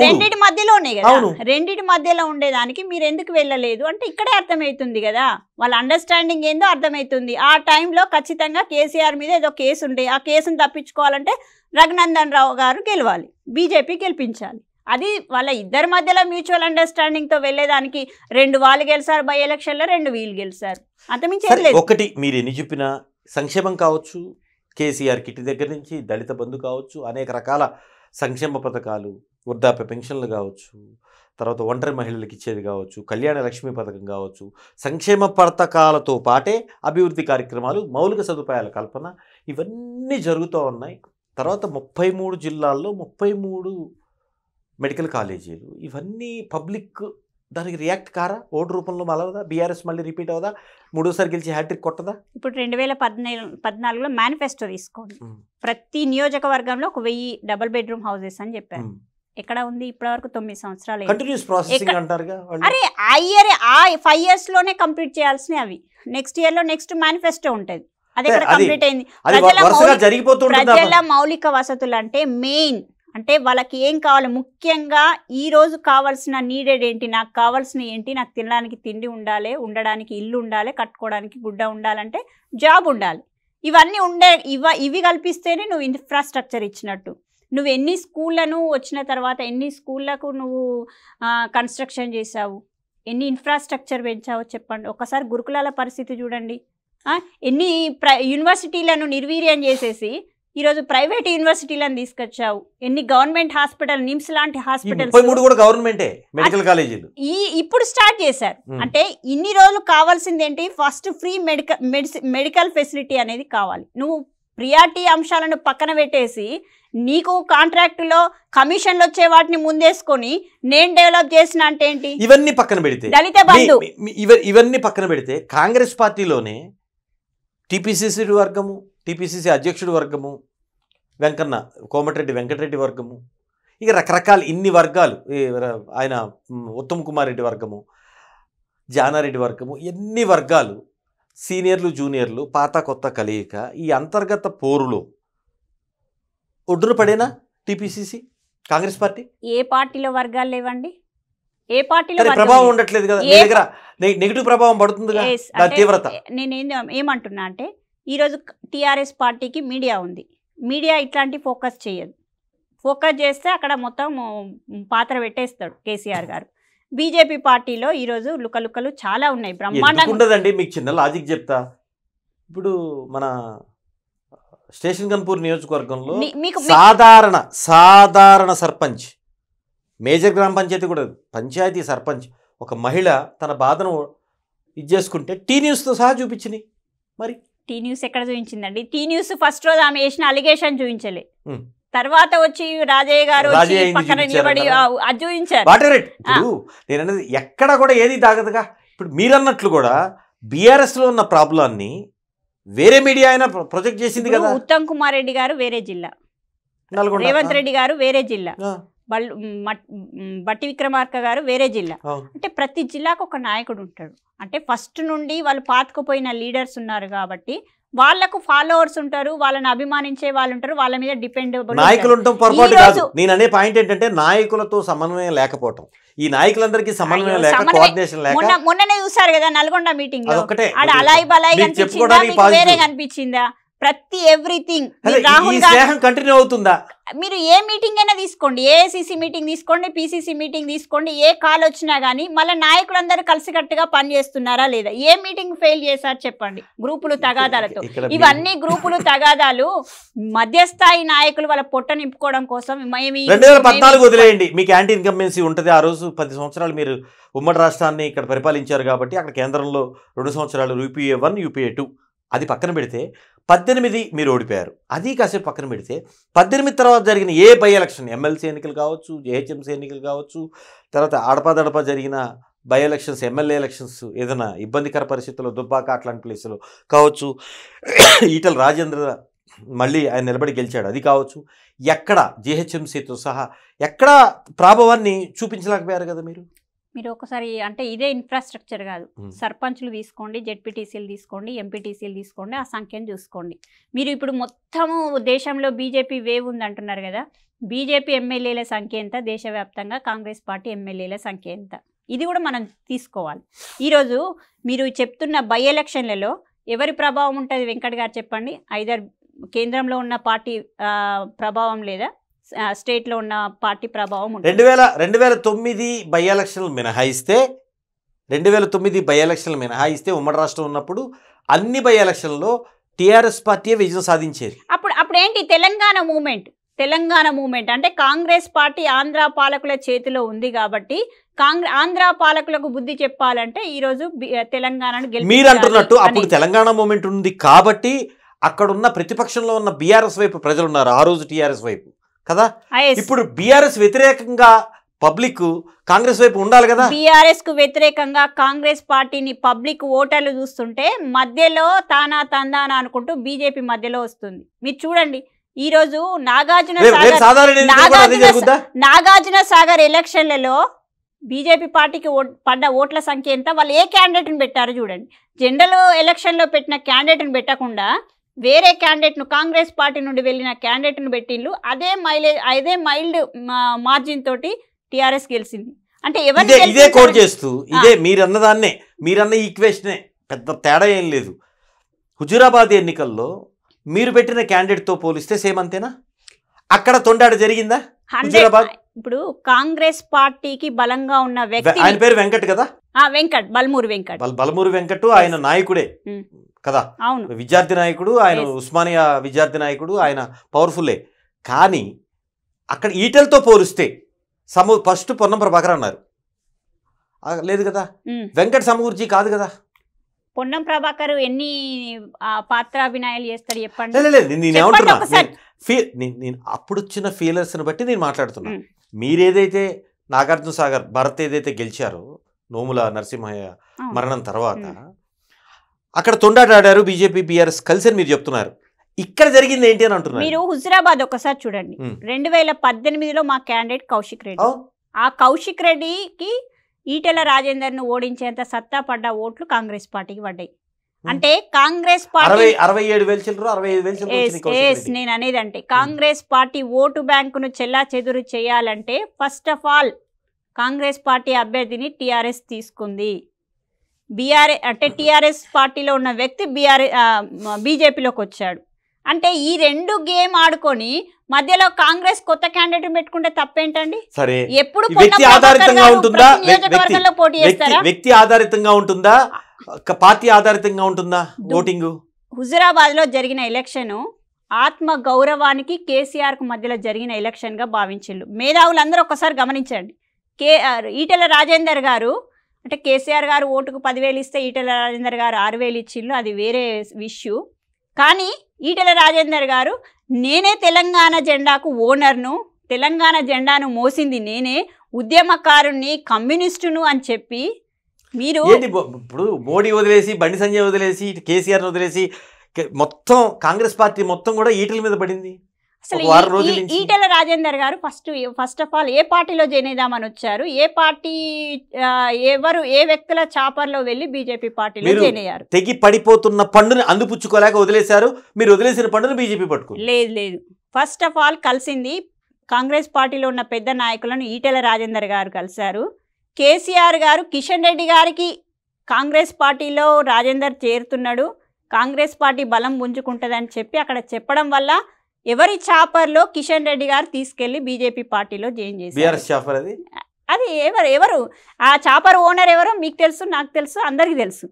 రెండింటి మధ్యలోనే కదా రెండింటి మధ్యలో ఉండేదానికి మీరు ఎందుకు వెళ్ళలేదు అంటే ఇక్కడే అర్థమవుతుంది కదా వాళ్ళ అండర్స్టాండింగ్ ఏందో అర్థమవుతుంది ఆ టైంలో ఖచ్చితంగా కేసీఆర్ మీద ఏదో కేసు ఉండే ఆ కేసును తప్పించుకోవాలంటే రఘునందన్ రావు గారు గెలవాలి బీజేపీ గెలిపించాలి అది వాళ్ళ ఇద్దరి మధ్యలో మ్యూచువల్ అండర్స్టాండింగ్తో వెళ్ళేదానికి రెండు వాళ్ళు గెలిచారు బై ఎలక్షన్లో రెండు వీళ్ళు గెలిచారు అంతమించి ఒకటి మీరు ఎన్ని చెప్పినా సంక్షేమం కావచ్చు కేసీఆర్ కిట్టి దగ్గర నుంచి దళిత బంధు కావచ్చు అనేక రకాల సంక్షేమ పథకాలు వృద్ధాప్య పెన్షన్లు కావచ్చు తర్వాత ఒంటరి మహిళలకు ఇచ్చేది కావచ్చు కళ్యాణ లక్ష్మి పథకం కావచ్చు సంక్షేమ పథకాలతో పాటే అభివృద్ధి కార్యక్రమాలు మౌలిక సదుపాయాల కల్పన ఇవన్నీ జరుగుతూ ఉన్నాయి తర్వాత ముప్పై మూడు జిల్లాల్లో ముప్పై మూడు మెడికల్ కాలేజీలు ఇవన్నీ పబ్లిక్ దానికి రియాక్ట్ కారా ఓటు రూపంలో మలవదా బీఆర్ఎస్ మళ్ళీ రిపీట్ అవుదా మూడోసారి గెలిచి హ్యాట్రిక్ కొట్టదా ఇప్పుడు రెండు వేల పద్నాలుగు పద్నాలుగులో మేనిఫెస్టో తీసుకోండి ప్రతి నియోజకవర్గంలో ఒక వెయ్యి డబుల్ బెడ్రూమ్ హౌసెస్ అని చెప్పారు ఎక్కడ ఉంది ఇప్పటి వరకు తొమ్మిది సంవత్సరాలు కంటిన్యూస్ ప్రాసెసింగ్ అంటారుగా అరే ఆ ఇయర్ ఆ ఫైవ్ ఇయర్స్ లోనే కంప్లీట్ చేయాల్సినవి అవి నెక్స్ట్ ఇయర్ లో నెక్స్ట్ మేనిఫెస్టో ఉంటుంది కంప్లీట్ అయింది ప్రజల మౌలిక వసతులు అంటే మెయిన్ అంటే వాళ్ళకి ఏం కావాలి ముఖ్యంగా ఈ రోజు కావాల్సిన నీడెడ్ ఏంటి నాకు కావాల్సిన ఏంటి నాకు తినడానికి తిండి ఉండాలి ఉండడానికి ఇల్లు ఉండాలి కట్టుకోవడానికి గుడ్డ ఉండాలంటే జాబ్ ఉండాలి ఇవన్నీ ఉండే ఇవ ఇవి కల్పిస్తేనే నువ్వు ఇన్ఫ్రాస్ట్రక్చర్ ఇచ్చినట్టు నువ్వు ఎన్ని స్కూళ్ళను వచ్చిన తర్వాత ఎన్ని స్కూళ్ళకు నువ్వు కన్స్ట్రక్షన్ చేసావు ఎన్ని ఇన్ఫ్రాస్ట్రక్చర్ పెంచావో చెప్పండి ఒకసారి గురుకులాల పరిస్థితి చూడండి ఎన్ని ప్ర యూనివర్సిటీలను నిర్వీర్యం చేసేసి ఈరోజు ప్రైవేట్ యూనివర్సిటీలను తీసుకొచ్చావు ఎన్ని గవర్నమెంట్ హాస్పిటల్ నిమ్స్ లాంటి హాస్పిటల్ ఈ ఇప్పుడు స్టార్ట్ చేశారు అంటే ఇన్ని రోజులు కావాల్సింది ఏంటి first free medical medical facility అనేది కావాలి నువ్వు ప్రియారిటీ అంశాలను పక్కన పెట్టేసి నీకు కాంట్రాక్టులో కమిషన్లు వచ్చే వాటిని ముందేసుకొని నేను డెవలప్ చేసిన అంటే ఏంటి ఇవన్నీ పక్కన పెడితే దళిత బంధు ఇవన్నీ పక్కన పెడితే కాంగ్రెస్ పార్టీలోనే టిపిసిసి వర్గము టీపీసీసీ అధ్యక్షుడి వర్గము వెంకన్న కోమటిరెడ్డి వెంకటరెడ్డి వర్గము ఇక రకరకాల ఇన్ని వర్గాలు ఆయన ఉత్తమ్ కుమార్ రెడ్డి వర్గము జానారెడ్డి వర్గము ఎన్ని వర్గాలు సీనియర్లు జూనియర్లు పాత కొత్త కలయిక ఈ అంతర్గత పోరులో ఒడ్డున పడేనా టీపీసీసీ కాంగ్రెస్ పార్టీ ఏ పార్టీలో వర్గాలు లేవండి ఏ పార్టీలో ప్రభావం ఉండట్లేదు కదా మీ దగ్గర నెగిటివ్ ప్రభావం పడుతుంది తీవ్రత నేను ఏమంటున్నా అంటే ఈరోజు టీఆర్ఎస్ పార్టీకి మీడియా ఉంది మీడియా ఇట్లాంటి ఫోకస్ చేయదు ఫోకస్ చేస్తే అక్కడ మొత్తం పాత్ర పెట్టేస్తాడు కేసీఆర్ గారు బీజేపీ పార్టీలో ఈరోజు లుకలుకలు చాలా ఉన్నాయి బ్రహ్మాండంగా ఉండదండి మీకు చిన్న లాజిక్ చెప్తా ఇప్పుడు మన స్టేషన్ కన్పూర్ నియోజకవర్గంలో సాధారణ సాధారణ సర్పంచ్ మేజర్ గ్రామ పంచాయతీ కూడా పంచాయతీ సర్పంచ్ ఒక మహిళ తన బాధను ఇది చేసుకుంటే టీ న్యూస్తో సహా చూపించినాయి మరి టీ న్యూస్ ఎక్కడ చూపించిందండి టీ న్యూస్ ఫస్ట్ రోజు ఆమె వేసిన అలిగేషన్ చూపించలే తర్వాత వచ్చి రాజయ్య గారు అది చూపించారు నేను అనేది ఎక్కడ కూడా ఏది తాగదుగా ఇప్పుడు మీరన్నట్లు కూడా లో ఉన్న ప్రాబ్లాన్ని వేరే మీడియా అయినా ప్రొజెక్ట్ చేసింది కదా ఉత్తమ్ కుమార్ రెడ్డి గారు వేరే జిల్లా రేవంత్ రెడ్డి గారు వేరే జిల్లా బళ్ళు బట్టి విక్రమార్క గారు వేరే జిల్లా అంటే ప్రతి జిల్లాకు ఒక నాయకుడు ఉంటాడు అంటే ఫస్ట్ నుండి వాళ్ళు పాతుకుపోయిన లీడర్స్ ఉన్నారు కాబట్టి వాళ్ళకు ఫాలోవర్స్ ఉంటారు వాళ్ళని అభిమానించే వాళ్ళు ఉంటారు వాళ్ళ మీద డిపెండ్ నాయకులు ఉండటం పొరపాటు కాదు నేను అనే పాయింట్ ఏంటంటే నాయకులతో సమన్వయం లేకపోవటం ఈ నాయకులందరికీ సమన్వయం లేక కోఆర్డినేషన్ లేక మొన్న మొన్ననే చూసారు కదా నల్గొండ మీటింగ్ ఆడ అలాయి బలాయి కనిపించిందా వేరే అనిపించిందా ప్రతి ఎవ్రీథింగ్ రాహుల్ గాంధీ కంటిన్యూ అవుతుందా మీరు ఏ మీటింగ్ అయినా తీసుకోండి ఏఐసిసి మీటింగ్ తీసుకోండి పిసిసి మీటింగ్ తీసుకోండి ఏ కాల్ వచ్చినా కానీ మళ్ళీ నాయకులందరూ కలిసికట్టుగా పనిచేస్తున్నారా లేదా ఏ మీటింగ్ ఫెయిల్ చేశారు చెప్పండి గ్రూపులు తగాదాలతో ఇవన్నీ గ్రూపులు తగాదాలు మధ్యస్థాయి నాయకులు వాళ్ళ పొట్ట నింపుకోవడం కోసం రెండు వేల పద్నాలుగు వదిలేయండి మీకు యాంటీ ఇన్కంబెన్సీ ఉంటుంది ఆ రోజు పది సంవత్సరాలు మీరు ఉమ్మడి రాష్ట్రాన్ని ఇక్కడ పరిపాలించారు కాబట్టి అక్కడ కేంద్రంలో రెండు సంవత్సరాలు యూపీఏ వన్ యూపీఏ టూ అది పక్కన పెడితే పద్దెనిమిది మీరు ఓడిపోయారు అది కాసేపు పక్కన పెడితే పద్దెనిమిది తర్వాత జరిగిన ఏ బై ఎలక్షన్ ఎమ్మెల్సీ ఎన్నికలు కావచ్చు జేహెచ్ఎంసీ ఎన్నికలు కావచ్చు తర్వాత అడపాదడప జరిగిన బై ఎలక్షన్స్ ఎమ్మెల్యే ఎలక్షన్స్ ఏదైనా ఇబ్బందికర పరిస్థితుల్లో దుబ్బాక అట్లాంటి ప్లేసులో కావచ్చు ఈటల రాజేంద్ర మళ్ళీ ఆయన నిలబడి గెలిచాడు అది కావచ్చు ఎక్కడ జిహెచ్ఎంసీతో సహా ఎక్కడ ప్రాభవాన్ని చూపించలేకపోయారు కదా మీరు మీరు ఒకసారి అంటే ఇదే ఇన్ఫ్రాస్ట్రక్చర్ కాదు సర్పంచ్లు తీసుకోండి జెడ్పీటీసీలు తీసుకోండి ఎంపీటీసీలు తీసుకోండి ఆ సంఖ్యను చూసుకోండి మీరు ఇప్పుడు మొత్తము దేశంలో బీజేపీ వేవ్ ఉంది అంటున్నారు కదా బీజేపీ ఎమ్మెల్యేల సంఖ్య ఎంత దేశవ్యాప్తంగా కాంగ్రెస్ పార్టీ ఎమ్మెల్యేల సంఖ్య ఎంత ఇది కూడా మనం తీసుకోవాలి ఈరోజు మీరు చెప్తున్న బై ఎలక్షన్లలో ఎవరి ప్రభావం ఉంటుంది వెంకట్ గారు చెప్పండి ఐదర్ కేంద్రంలో ఉన్న పార్టీ ప్రభావం లేదా స్టేట్లో ఉన్న పార్టీ ప్రభావం రెండు వేల రెండు వేల తొమ్మిది బై ఎలక్షన్లు మినహాయిస్తే రెండు వేల తొమ్మిది బై ఎలక్షన్లు మినహాయిస్తే ఉమ్మడి రాష్ట్రం ఉన్నప్పుడు అన్ని బై ఎలక్షన్లో టీఆర్ఎస్ పార్టీ విజయం సాధించేది అప్పుడు అప్పుడు ఏంటి తెలంగాణ మూమెంట్ తెలంగాణ మూమెంట్ అంటే కాంగ్రెస్ పార్టీ ఆంధ్ర పాలకుల చేతిలో ఉంది కాబట్టి కాంగ్రెస్ ఆంధ్ర పాలకులకు బుద్ధి చెప్పాలంటే ఈరోజు తెలంగాణ మీరు అంటున్నట్టు అప్పుడు తెలంగాణ మూమెంట్ ఉంది కాబట్టి అక్కడున్న ప్రతిపక్షంలో ఉన్న బీఆర్ఎస్ వైపు ప్రజలు ఉన్నారు ఆ రోజు టీఆర్ఎస్ వైపు కదా ah, ఇప్పుడు బీఆర్ఎస్ వ్యతిరేకంగా పబ్లిక్ కాంగ్రెస్ వైపు ఉండాలి కదా బీఆర్ఎస్ కు వ్యతిరేకంగా కాంగ్రెస్ పార్టీని పబ్లిక్ ఓటర్లు చూస్తుంటే మధ్యలో తానా తందానా అనుకుంటూ బిజెపి మధ్యలో వస్తుంది మీరు చూడండి ఈ రోజు నాగార్జున సాగర్ నాగార్జున నాగార్జున సాగర్ ఎలక్షన్లలో బీజేపీ పార్టీకి పడ్డ ఓట్ల సంఖ్య ఎంత వాళ్ళు ఏ క్యాండిడేట్ని పెట్టారు చూడండి జనరల్ ఎలక్షన్లో పెట్టిన క్యాండిడేట్ని పెట్టకుండా వేరే క్యాండిడేట్ను కాంగ్రెస్ పార్టీ నుండి వెళ్ళిన క్యాండిడేట్ను పెట్టిండ్రు అదే మైలేజ్ అదే మైల్డ్ మార్జిన్ తోటి టీఆర్ఎస్ గెలిచింది అంటే ఎవరు ఇదే కోట్ చేస్తూ ఇదే దాన్నే మీరన్న ఈక్వేషనే పెద్ద తేడా ఏం లేదు హుజురాబాద్ ఎన్నికల్లో మీరు పెట్టిన క్యాండిడేట్తో పోలిస్తే సేమ్ అంతేనా అక్కడ తొండాడు జరిగిందా హుజురాబాద్ ఇప్పుడు కాంగ్రెస్ పార్టీకి బలంగా ఉన్న వ్యక్తి ఆయన పేరు వెంకట్ కదా వెంకట్ బలమూరి వెంకట్ బల్మూరి వెంకట్ ఆయన నాయకుడే కదా విద్యార్థి నాయకుడు ఆయన ఉస్మానియా విద్యార్థి నాయకుడు ఆయన పవర్ఫుల్లే కానీ అక్కడ ఈటెలతో పోలిస్తే సమ ఫస్ట్ పొన్నం ప్రభాకర్ అన్నారు లేదు కదా వెంకట సమగూర్జీ కాదు కదా పొన్నం ప్రభాకర్ ఎన్ని పాత్ర వినాయాలు చేస్తారు చెప్పండి నేను నేను అప్పుడు వచ్చిన ఫీలర్స్ని బట్టి నేను మాట్లాడుతున్నా మీరేదైతే నాగార్జున సాగర్ భరత్ ఏదైతే గెలిచారో నోముల నరసింహయ్య మరణం తర్వాత అక్కడ తొండాటాడారు బీజేపీ బీఆర్ఎస్ కలిసి అని మీరు చెప్తున్నారు ఇక్కడ జరిగింది ఏంటి అని అంటున్నారు మీరు హుజరాబాద్ ఒకసారి చూడండి రెండు వేల పద్దెనిమిదిలో మా క్యాండిడేట్ కౌశిక్ రెడ్డి ఆ కౌశిక్ రెడ్డికి ఈటెల రాజేందర్ను ఓడించేంత సత్తా పడ్డ ఓట్లు కాంగ్రెస్ పార్టీకి పడ్డాయి అంటే కాంగ్రెస్ పార్టీ నేను అనేది అంటే కాంగ్రెస్ పార్టీ ఓటు బ్యాంకును చెల్లా చెదురు చేయాలంటే first of all Congress party అభ్యర్థిని టీఆర్ఎస్ తీసుకుంది బీఆర్ఏ అంటే టీఆర్ఎస్ పార్టీలో ఉన్న వ్యక్తి బీఆర్ఏ బీజేపీలోకి వచ్చాడు అంటే ఈ రెండు గేమ్ ఆడుకొని మధ్యలో కాంగ్రెస్ కొత్త క్యాండిడేట్ పెట్టుకుంటే తప్పేంటండి సరే ఎప్పుడు వ్యక్తి ఆధారితంగా ఉంటుందా పోటీ వ్యక్తి ఆధారితంగా ఉంటుందా పార్టీ ఆధారితంగా ఉంటుందా ఓటింగ్ హుజురాబాద్ లో జరిగిన ఎలక్షన్ ఆత్మ గౌరవానికి కేసీఆర్ కు మధ్యలో జరిగిన ఎలక్షన్ గా భావించిండు అందరూ ఒకసారి గమనించండి కే ఈటెల రాజేందర్ గారు అంటే కేసీఆర్ గారు ఓటుకు పదివేలు ఇస్తే ఈటెల రాజేందర్ గారు ఆరు వేలు ఇచ్చిండ్రు అది వేరే విష్యూ కానీ ఈటెల రాజేందర్ గారు నేనే తెలంగాణ జెండాకు ఓనర్ను తెలంగాణ జెండాను మోసింది నేనే ఉద్యమకారుణ్ణి కమ్యూనిస్టును అని చెప్పి మీరు ఇప్పుడు మోడీ వదిలేసి బండి సంజయ్ వదిలేసి కేసీఆర్ వదిలేసి మొత్తం కాంగ్రెస్ పార్టీ మొత్తం కూడా ఈటల మీద పడింది అసలు ఈటెల రాజేందర్ గారు ఫస్ట్ ఫస్ట్ ఆఫ్ ఆల్ ఏ పార్టీలో అయిదామని వచ్చారు ఏ పార్టీ ఎవరు ఏ వ్యక్తుల చాపర్లో వెళ్ళి బీజేపీ పార్టీలో అయ్యారు తెగి పడిపోతున్న పండుని అందుపుచ్చుకోలేక వదిలేశారు మీరు వదిలేసిన పండును బీజేపీ పట్టుకు లేదు లేదు ఫస్ట్ ఆఫ్ ఆల్ కలిసింది కాంగ్రెస్ పార్టీలో ఉన్న పెద్ద నాయకులను ఈటెల రాజేందర్ గారు కలిశారు కేసీఆర్ గారు కిషన్ రెడ్డి గారికి కాంగ్రెస్ పార్టీలో రాజేందర్ చేరుతున్నాడు కాంగ్రెస్ పార్టీ బలం పుంజుకుంటుందని చెప్పి అక్కడ చెప్పడం వల్ల ఎవరి లో కిషన్ రెడ్డి గారు తీసుకెళ్లి బీజేపీ పార్టీలో జాయిన్ చేశారు అది ఎవరు ఎవరు ఆ చాపర్ ఓనర్ ఎవరో మీకు తెలుసు నాకు తెలుసు అందరికీ తెలుసు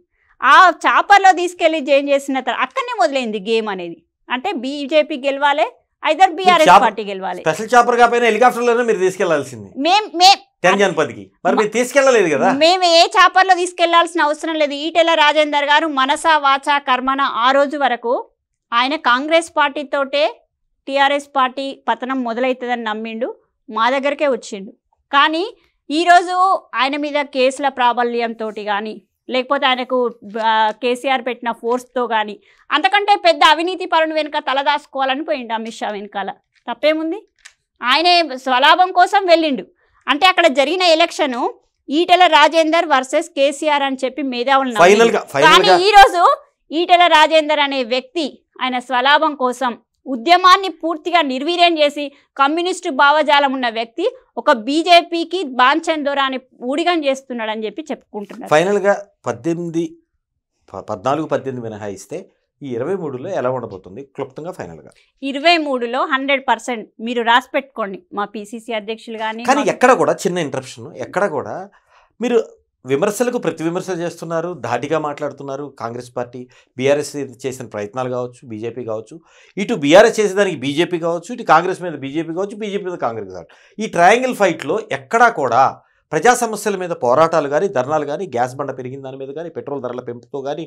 ఆ చాపర్లో తీసుకెళ్లి జాయిన్ చేసిన తర్వాత అక్కడనే మొదలైంది గేమ్ అనేది అంటే బీజేపీ గెలవాలి ఐదర్ బీఆర్ఎస్ పార్టీ గెలవాలి స్పెషల్ చాపర్ హెలికాప్టర్ హెలికాప్టర్లోనే మీరు తీసుకెళ్లాల్సింది మేం తీసుకెళ్ళలేదు మేము ఏ చాపర్లో తీసుకెళ్లాల్సిన అవసరం లేదు ఈటెల రాజేందర్ గారు మనసా వాచ కర్మన ఆ రోజు వరకు ఆయన కాంగ్రెస్ పార్టీతోటే టీఆర్ఎస్ పార్టీ పతనం మొదలవుతుందని నమ్మిండు మా దగ్గరకే వచ్చిండు కానీ ఈరోజు ఆయన మీద కేసుల ప్రాబల్యంతో కానీ లేకపోతే ఆయనకు కేసీఆర్ పెట్టిన ఫోర్స్తో కానీ అంతకంటే పెద్ద అవినీతి పరుని వెనుక తలదాసుకోవాలని పోయిండు అమిత్ షా వెనకాల తప్పేముంది ఆయనే స్వలాభం కోసం వెళ్ళిండు అంటే అక్కడ జరిగిన election Etela Rajender versus KCR అని చెప్పి మేధావులు కానీ ఈరోజు ఈటెల రాజేందర్ అనే వ్యక్తి ఆయన స్వలాభం కోసం ఉద్యమాన్ని పూర్తిగా నిర్వీర్యం చేసి కమ్యూనిస్టు భావజాలం ఉన్న వ్యక్తి ఒక బీజేపీకి బాన్చన్ దొరాని ఊడిగం చేస్తున్నాడని చెప్పి చెప్పుకుంటున్నారు ఫైనల్గా పద్దెనిమిది పద్నాలుగు పద్దెనిమిది మినహాయిస్తే ఈ ఇరవై మూడులో ఎలా ఉండబోతుంది క్లుప్తంగా ఫైనల్గా ఇరవై మూడులో హండ్రెడ్ పర్సెంట్ మీరు రాసి పెట్టుకోండి మా పీసీసీ అధ్యక్షులు కానీ కానీ ఎక్కడ కూడా చిన్న ఇంటరప్షన్ ఎక్కడ కూడా మీరు విమర్శలకు ప్రతి విమర్శలు చేస్తున్నారు ధాటిగా మాట్లాడుతున్నారు కాంగ్రెస్ పార్టీ బీఆర్ఎస్ చేసిన ప్రయత్నాలు కావచ్చు బీజేపీ కావచ్చు ఇటు బీఆర్ఎస్ చేసేదానికి బీజేపీ కావచ్చు ఇటు కాంగ్రెస్ మీద బీజేపీ కావచ్చు బీజేపీ మీద కాంగ్రెస్ కావచ్చు ఈ ట్రయాంగిల్ ఫైట్లో ఎక్కడా కూడా ప్రజా సమస్యల మీద పోరాటాలు కానీ ధర్నాలు కానీ గ్యాస్ బండ పెరిగిన దాని మీద కానీ పెట్రోల్ ధరల పెంపుతో కానీ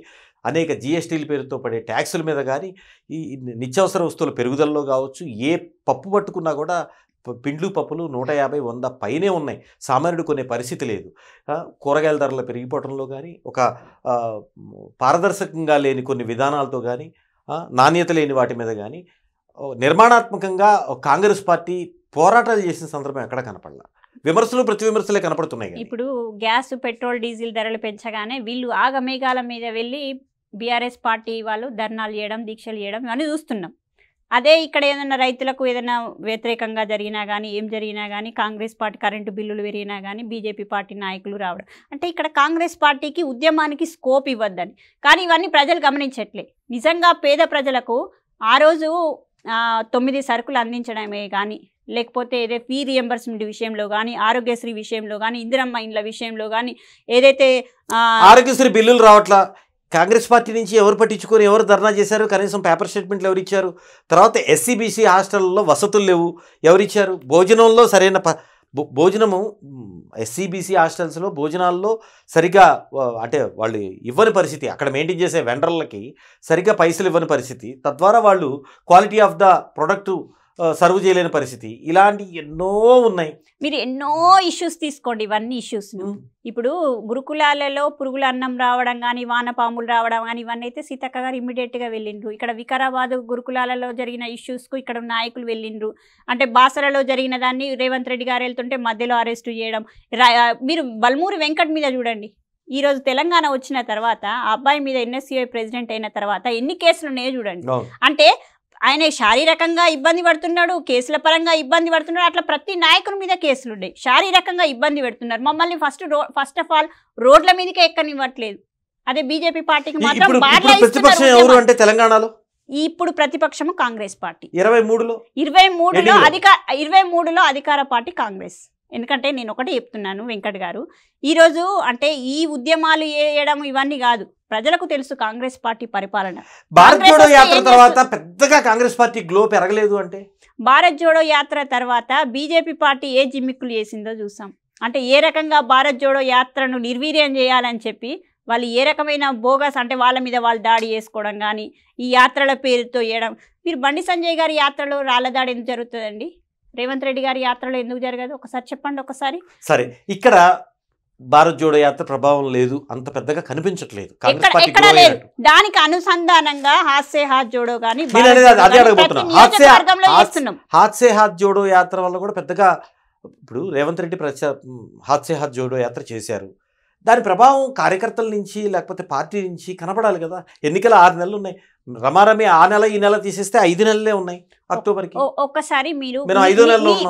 అనేక జిఎస్టీల పేరుతో పడే ట్యాక్సుల మీద కానీ ఈ నిత్యావసర వస్తువుల పెరుగుదలలో కావచ్చు ఏ పప్పు పట్టుకున్నా కూడా పిండ్లు పప్పులు నూట యాభై వంద పైనే ఉన్నాయి సామాన్యుడు కొనే పరిస్థితి లేదు కూరగాయల ధరలు పెరిగిపోవడంలో కానీ ఒక పారదర్శకంగా లేని కొన్ని విధానాలతో కానీ నాణ్యత లేని వాటి మీద కానీ నిర్మాణాత్మకంగా కాంగ్రెస్ పార్టీ పోరాటాలు చేసిన సందర్భం ఎక్కడ కనపడలా విమర్శలు ప్రతి విమర్శలే కనపడుతున్నాయి ఇప్పుడు గ్యాస్ పెట్రోల్ డీజిల్ ధరలు పెంచగానే వీళ్ళు ఆగమేఘాల మీద వెళ్ళి బీఆర్ఎస్ పార్టీ వాళ్ళు ధర్నాలు చేయడం దీక్షలు చేయడం ఇవన్నీ చూస్తున్నాం అదే ఇక్కడ ఏదైనా రైతులకు ఏదైనా వ్యతిరేకంగా జరిగినా కానీ ఏం జరిగినా కానీ కాంగ్రెస్ పార్టీ కరెంటు బిల్లులు పెరిగినా కానీ బీజేపీ పార్టీ నాయకులు రావడం అంటే ఇక్కడ కాంగ్రెస్ పార్టీకి ఉద్యమానికి స్కోప్ ఇవ్వద్దని కానీ ఇవన్నీ ప్రజలు గమనించట్లే నిజంగా పేద ప్రజలకు ఆ రోజు తొమ్మిది సరుకులు అందించడమే కానీ లేకపోతే ఏదైతే ఫీ రియంబర్స్మెంట్ విషయంలో కానీ ఆరోగ్యశ్రీ విషయంలో కానీ ఇందిరమ్మ ఇండ్ల విషయంలో కానీ ఏదైతే ఆరోగ్యశ్రీ బిల్లులు రావట్లా కాంగ్రెస్ పార్టీ నుంచి ఎవరు పట్టించుకొని ఎవరు ధర్నా చేశారు కనీసం పేపర్ స్టేట్మెంట్లు ఎవరు ఇచ్చారు తర్వాత ఎస్సీబీసీ హాస్టల్లో వసతులు లేవు ఎవరిచ్చారు భోజనంలో సరైన ప భోజనము ఎస్సీబీసీ హాస్టల్స్లో భోజనాల్లో సరిగా అంటే వాళ్ళు ఇవ్వని పరిస్థితి అక్కడ మెయింటైన్ చేసే వెండర్లకి సరిగా పైసలు ఇవ్వని పరిస్థితి తద్వారా వాళ్ళు quality of the product serve చేయలేని పరిస్థితి ఇలాంటి ఎన్నో ఉన్నాయి మీరు ఎన్నో ఇష్యూస్ తీసుకోండి ఇవన్నీ ఇష్యూస్ ఇప్పుడు గురుకులాలలో పురుగుల అన్నం రావడం కానీ వానపాములు రావడం కానీ ఇవన్నీ అయితే సీతక్క గారు ఇమ్మీడియట్గా వెళ్ళిండ్రు ఇక్కడ వికారాబాద్ గురుకులాలలో జరిగిన ఇష్యూస్కు ఇక్కడ నాయకులు వెళ్ళిండ్రు అంటే బాసరలో జరిగిన దాన్ని రేవంత్ రెడ్డి గారు వెళ్తుంటే మధ్యలో అరెస్టు చేయడం మీరు బల్మూరి వెంకట్ మీద చూడండి ఈరోజు తెలంగాణ వచ్చిన తర్వాత అబ్బాయి మీద ఎన్ఎస్సీఐ ప్రెసిడెంట్ అయిన తర్వాత ఎన్ని కేసులు ఉన్నాయో చూడండి అంటే ఆయన శారీరకంగా ఇబ్బంది పడుతున్నాడు కేసుల పరంగా ఇబ్బంది పడుతున్నాడు అట్లా ప్రతి నాయకుని మీద కేసులు ఉన్నాయి శారీరకంగా ఇబ్బంది పెడుతున్నారు మమ్మల్ని ఫస్ట్ ఫస్ట్ ఆఫ్ ఆల్ రోడ్ల మీదకే ఎక్కనివ్వట్లేదు అదే బీజేపీ పార్టీకి మాత్రం తెలంగాణలో ఇప్పుడు ప్రతిపక్షము కాంగ్రెస్ పార్టీ ఇరవై మూడులో ఇరవై మూడులో అధికార ఇరవై మూడులో అధికార పార్టీ కాంగ్రెస్ ఎందుకంటే నేను ఒకటే చెప్తున్నాను వెంకట్ గారు ఈరోజు అంటే ఈ ఉద్యమాలు వేయడం ఇవన్నీ కాదు ప్రజలకు తెలుసు కాంగ్రెస్ పార్టీ పరిపాలన భారత్ జోడో యాత్ర తర్వాత పెద్దగా కాంగ్రెస్ పార్టీ గ్లో పెరగలేదు అంటే భారత్ జోడో యాత్ర తర్వాత బీజేపీ పార్టీ ఏ జిమ్మిక్కులు చేసిందో చూసాం అంటే ఏ రకంగా భారత్ జోడో యాత్రను నిర్వీర్యం చేయాలని చెప్పి వాళ్ళు ఏ రకమైన బోగస్ అంటే వాళ్ళ మీద వాళ్ళు దాడి చేసుకోవడం కానీ ఈ యాత్రల పేరుతో వేయడం మీరు బండి సంజయ్ గారి యాత్రలో రాళ్ళ దాడి ఎందుకు జరుగుతుందండి రేవంత్ రెడ్డి గారి యాత్రలో ఎందుకు జరగదు ఒకసారి చెప్పండి ఒకసారి సరే ఇక్కడ భారత్ జోడో యాత్ర ప్రభావం లేదు అంత పెద్దగా కనిపించట్లేదు దానికి అనుసంధానంగా హాస్య హాత్ జోడో కానీ హాత్సే హాత్ జోడో యాత్ర వల్ల కూడా పెద్దగా ఇప్పుడు రేవంత్ రెడ్డి ప్రచా హాత్సే హాత్ జోడో యాత్ర చేశారు దాని ప్రభావం కార్యకర్తల నుంచి లేకపోతే పార్టీ నుంచి కనపడాలి కదా ఎన్నికల ఆరు నెలలు ఉన్నాయి రమారమి ఆ నెల ఈ నెల తీసేస్తే ఐదు నెలలే ఉన్నాయి అక్టోబర్కి ఒకసారి మీరు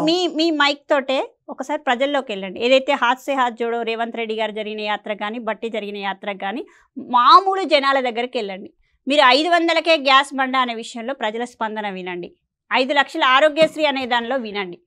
మీ మీ మైక్ తోటే ఒకసారి ప్రజల్లోకి వెళ్ళండి ఏదైతే హాస్సే హాత్ జోడో రేవంత్ రెడ్డి గారు జరిగిన యాత్ర కానీ బట్టి జరిగిన యాత్ర కానీ మామూలు జనాల దగ్గరికి వెళ్ళండి మీరు ఐదు వందలకే గ్యాస్ బండ అనే విషయంలో ప్రజల స్పందన వినండి ఐదు లక్షల ఆరోగ్యశ్రీ అనే దానిలో వినండి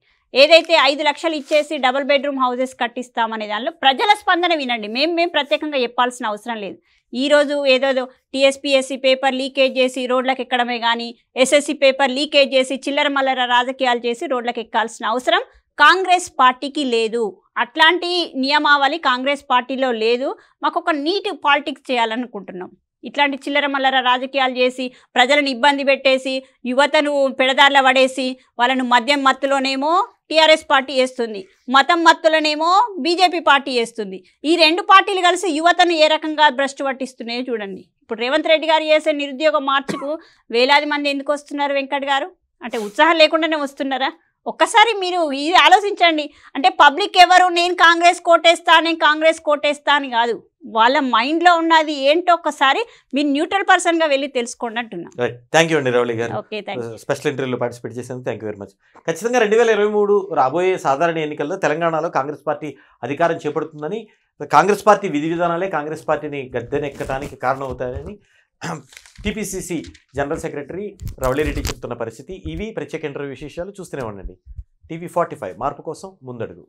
ఏదైతే ఐదు లక్షలు ఇచ్చేసి డబుల్ బెడ్రూమ్ హౌసెస్ కట్టిస్తామనే దానిలో ప్రజల స్పందన వినండి మేము మేము ప్రత్యేకంగా చెప్పాల్సిన అవసరం లేదు ఈరోజు ఏదోదో టీఎస్పీఎస్సీ పేపర్ లీకేజ్ చేసి రోడ్లకు ఎక్కడమే కానీ ఎస్ఎస్సీ పేపర్ లీకేజ్ చేసి చిల్లర మల్లర రాజకీయాలు చేసి రోడ్లకు ఎక్కాల్సిన అవసరం కాంగ్రెస్ పార్టీకి లేదు అట్లాంటి నియమావళి కాంగ్రెస్ పార్టీలో లేదు మాకు ఒక నీట్ పాలిటిక్స్ చేయాలనుకుంటున్నాం ఇట్లాంటి చిల్లర మల్లర రాజకీయాలు చేసి ప్రజలను ఇబ్బంది పెట్టేసి యువతను పెడదార్ల పడేసి వాళ్ళను మద్యం మత్తులోనేమో టీఆర్ఎస్ పార్టీ వేస్తుంది మతం మత్తులనేమో బీజేపీ పార్టీ వేస్తుంది ఈ రెండు పార్టీలు కలిసి యువతను ఏ రకంగా భ్రష్టు పట్టిస్తున్నాయో చూడండి ఇప్పుడు రేవంత్ రెడ్డి గారు చేసే నిరుద్యోగ మార్చుకు వేలాది మంది ఎందుకు వస్తున్నారు వెంకట్ గారు అంటే ఉత్సాహం లేకుండానే వస్తున్నారా ఒక్కసారి మీరు ఇది ఆలోచించండి అంటే పబ్లిక్ ఎవరు నేను కాంగ్రెస్ కోటేస్తా నేను కాంగ్రెస్ కోటేస్తా అని కాదు వాళ్ళ మైండ్లో ఉన్నది ఏంటో ఒకసారి మీరు న్యూట్రల్ పర్సన్గా వెళ్ళి తెలుసుకోండి అంటున్నాను థ్యాంక్ యూ అండి రౌళి గారు ఓకే స్పెషల్ ఇంటర్వ్యూలో పార్టిసిపేట్ చేసేందుకు థ్యాంక్ యూ వెరీ మచ్ ఖచ్చితంగా రెండు వేల ఇరవై మూడు రాబోయే సాధారణ ఎన్నికల్లో తెలంగాణలో కాంగ్రెస్ పార్టీ అధికారం చేపడుతుందని కాంగ్రెస్ పార్టీ విధి విధానాలే కాంగ్రెస్ పార్టీని గద్దెనెక్కడానికి కారణమవుతాయని టీపీసీసీ జనరల్ సెక్రటరీ రవళిరెడ్డి చెప్తున్న పరిస్థితి ఇవి ప్రత్యేక ఇంటర్వ్యూ విశేషాలు చూస్తూనే ఉండండి టీవీ ఫార్టీ ఫైవ్ మార్పు కోసం ముందడుగు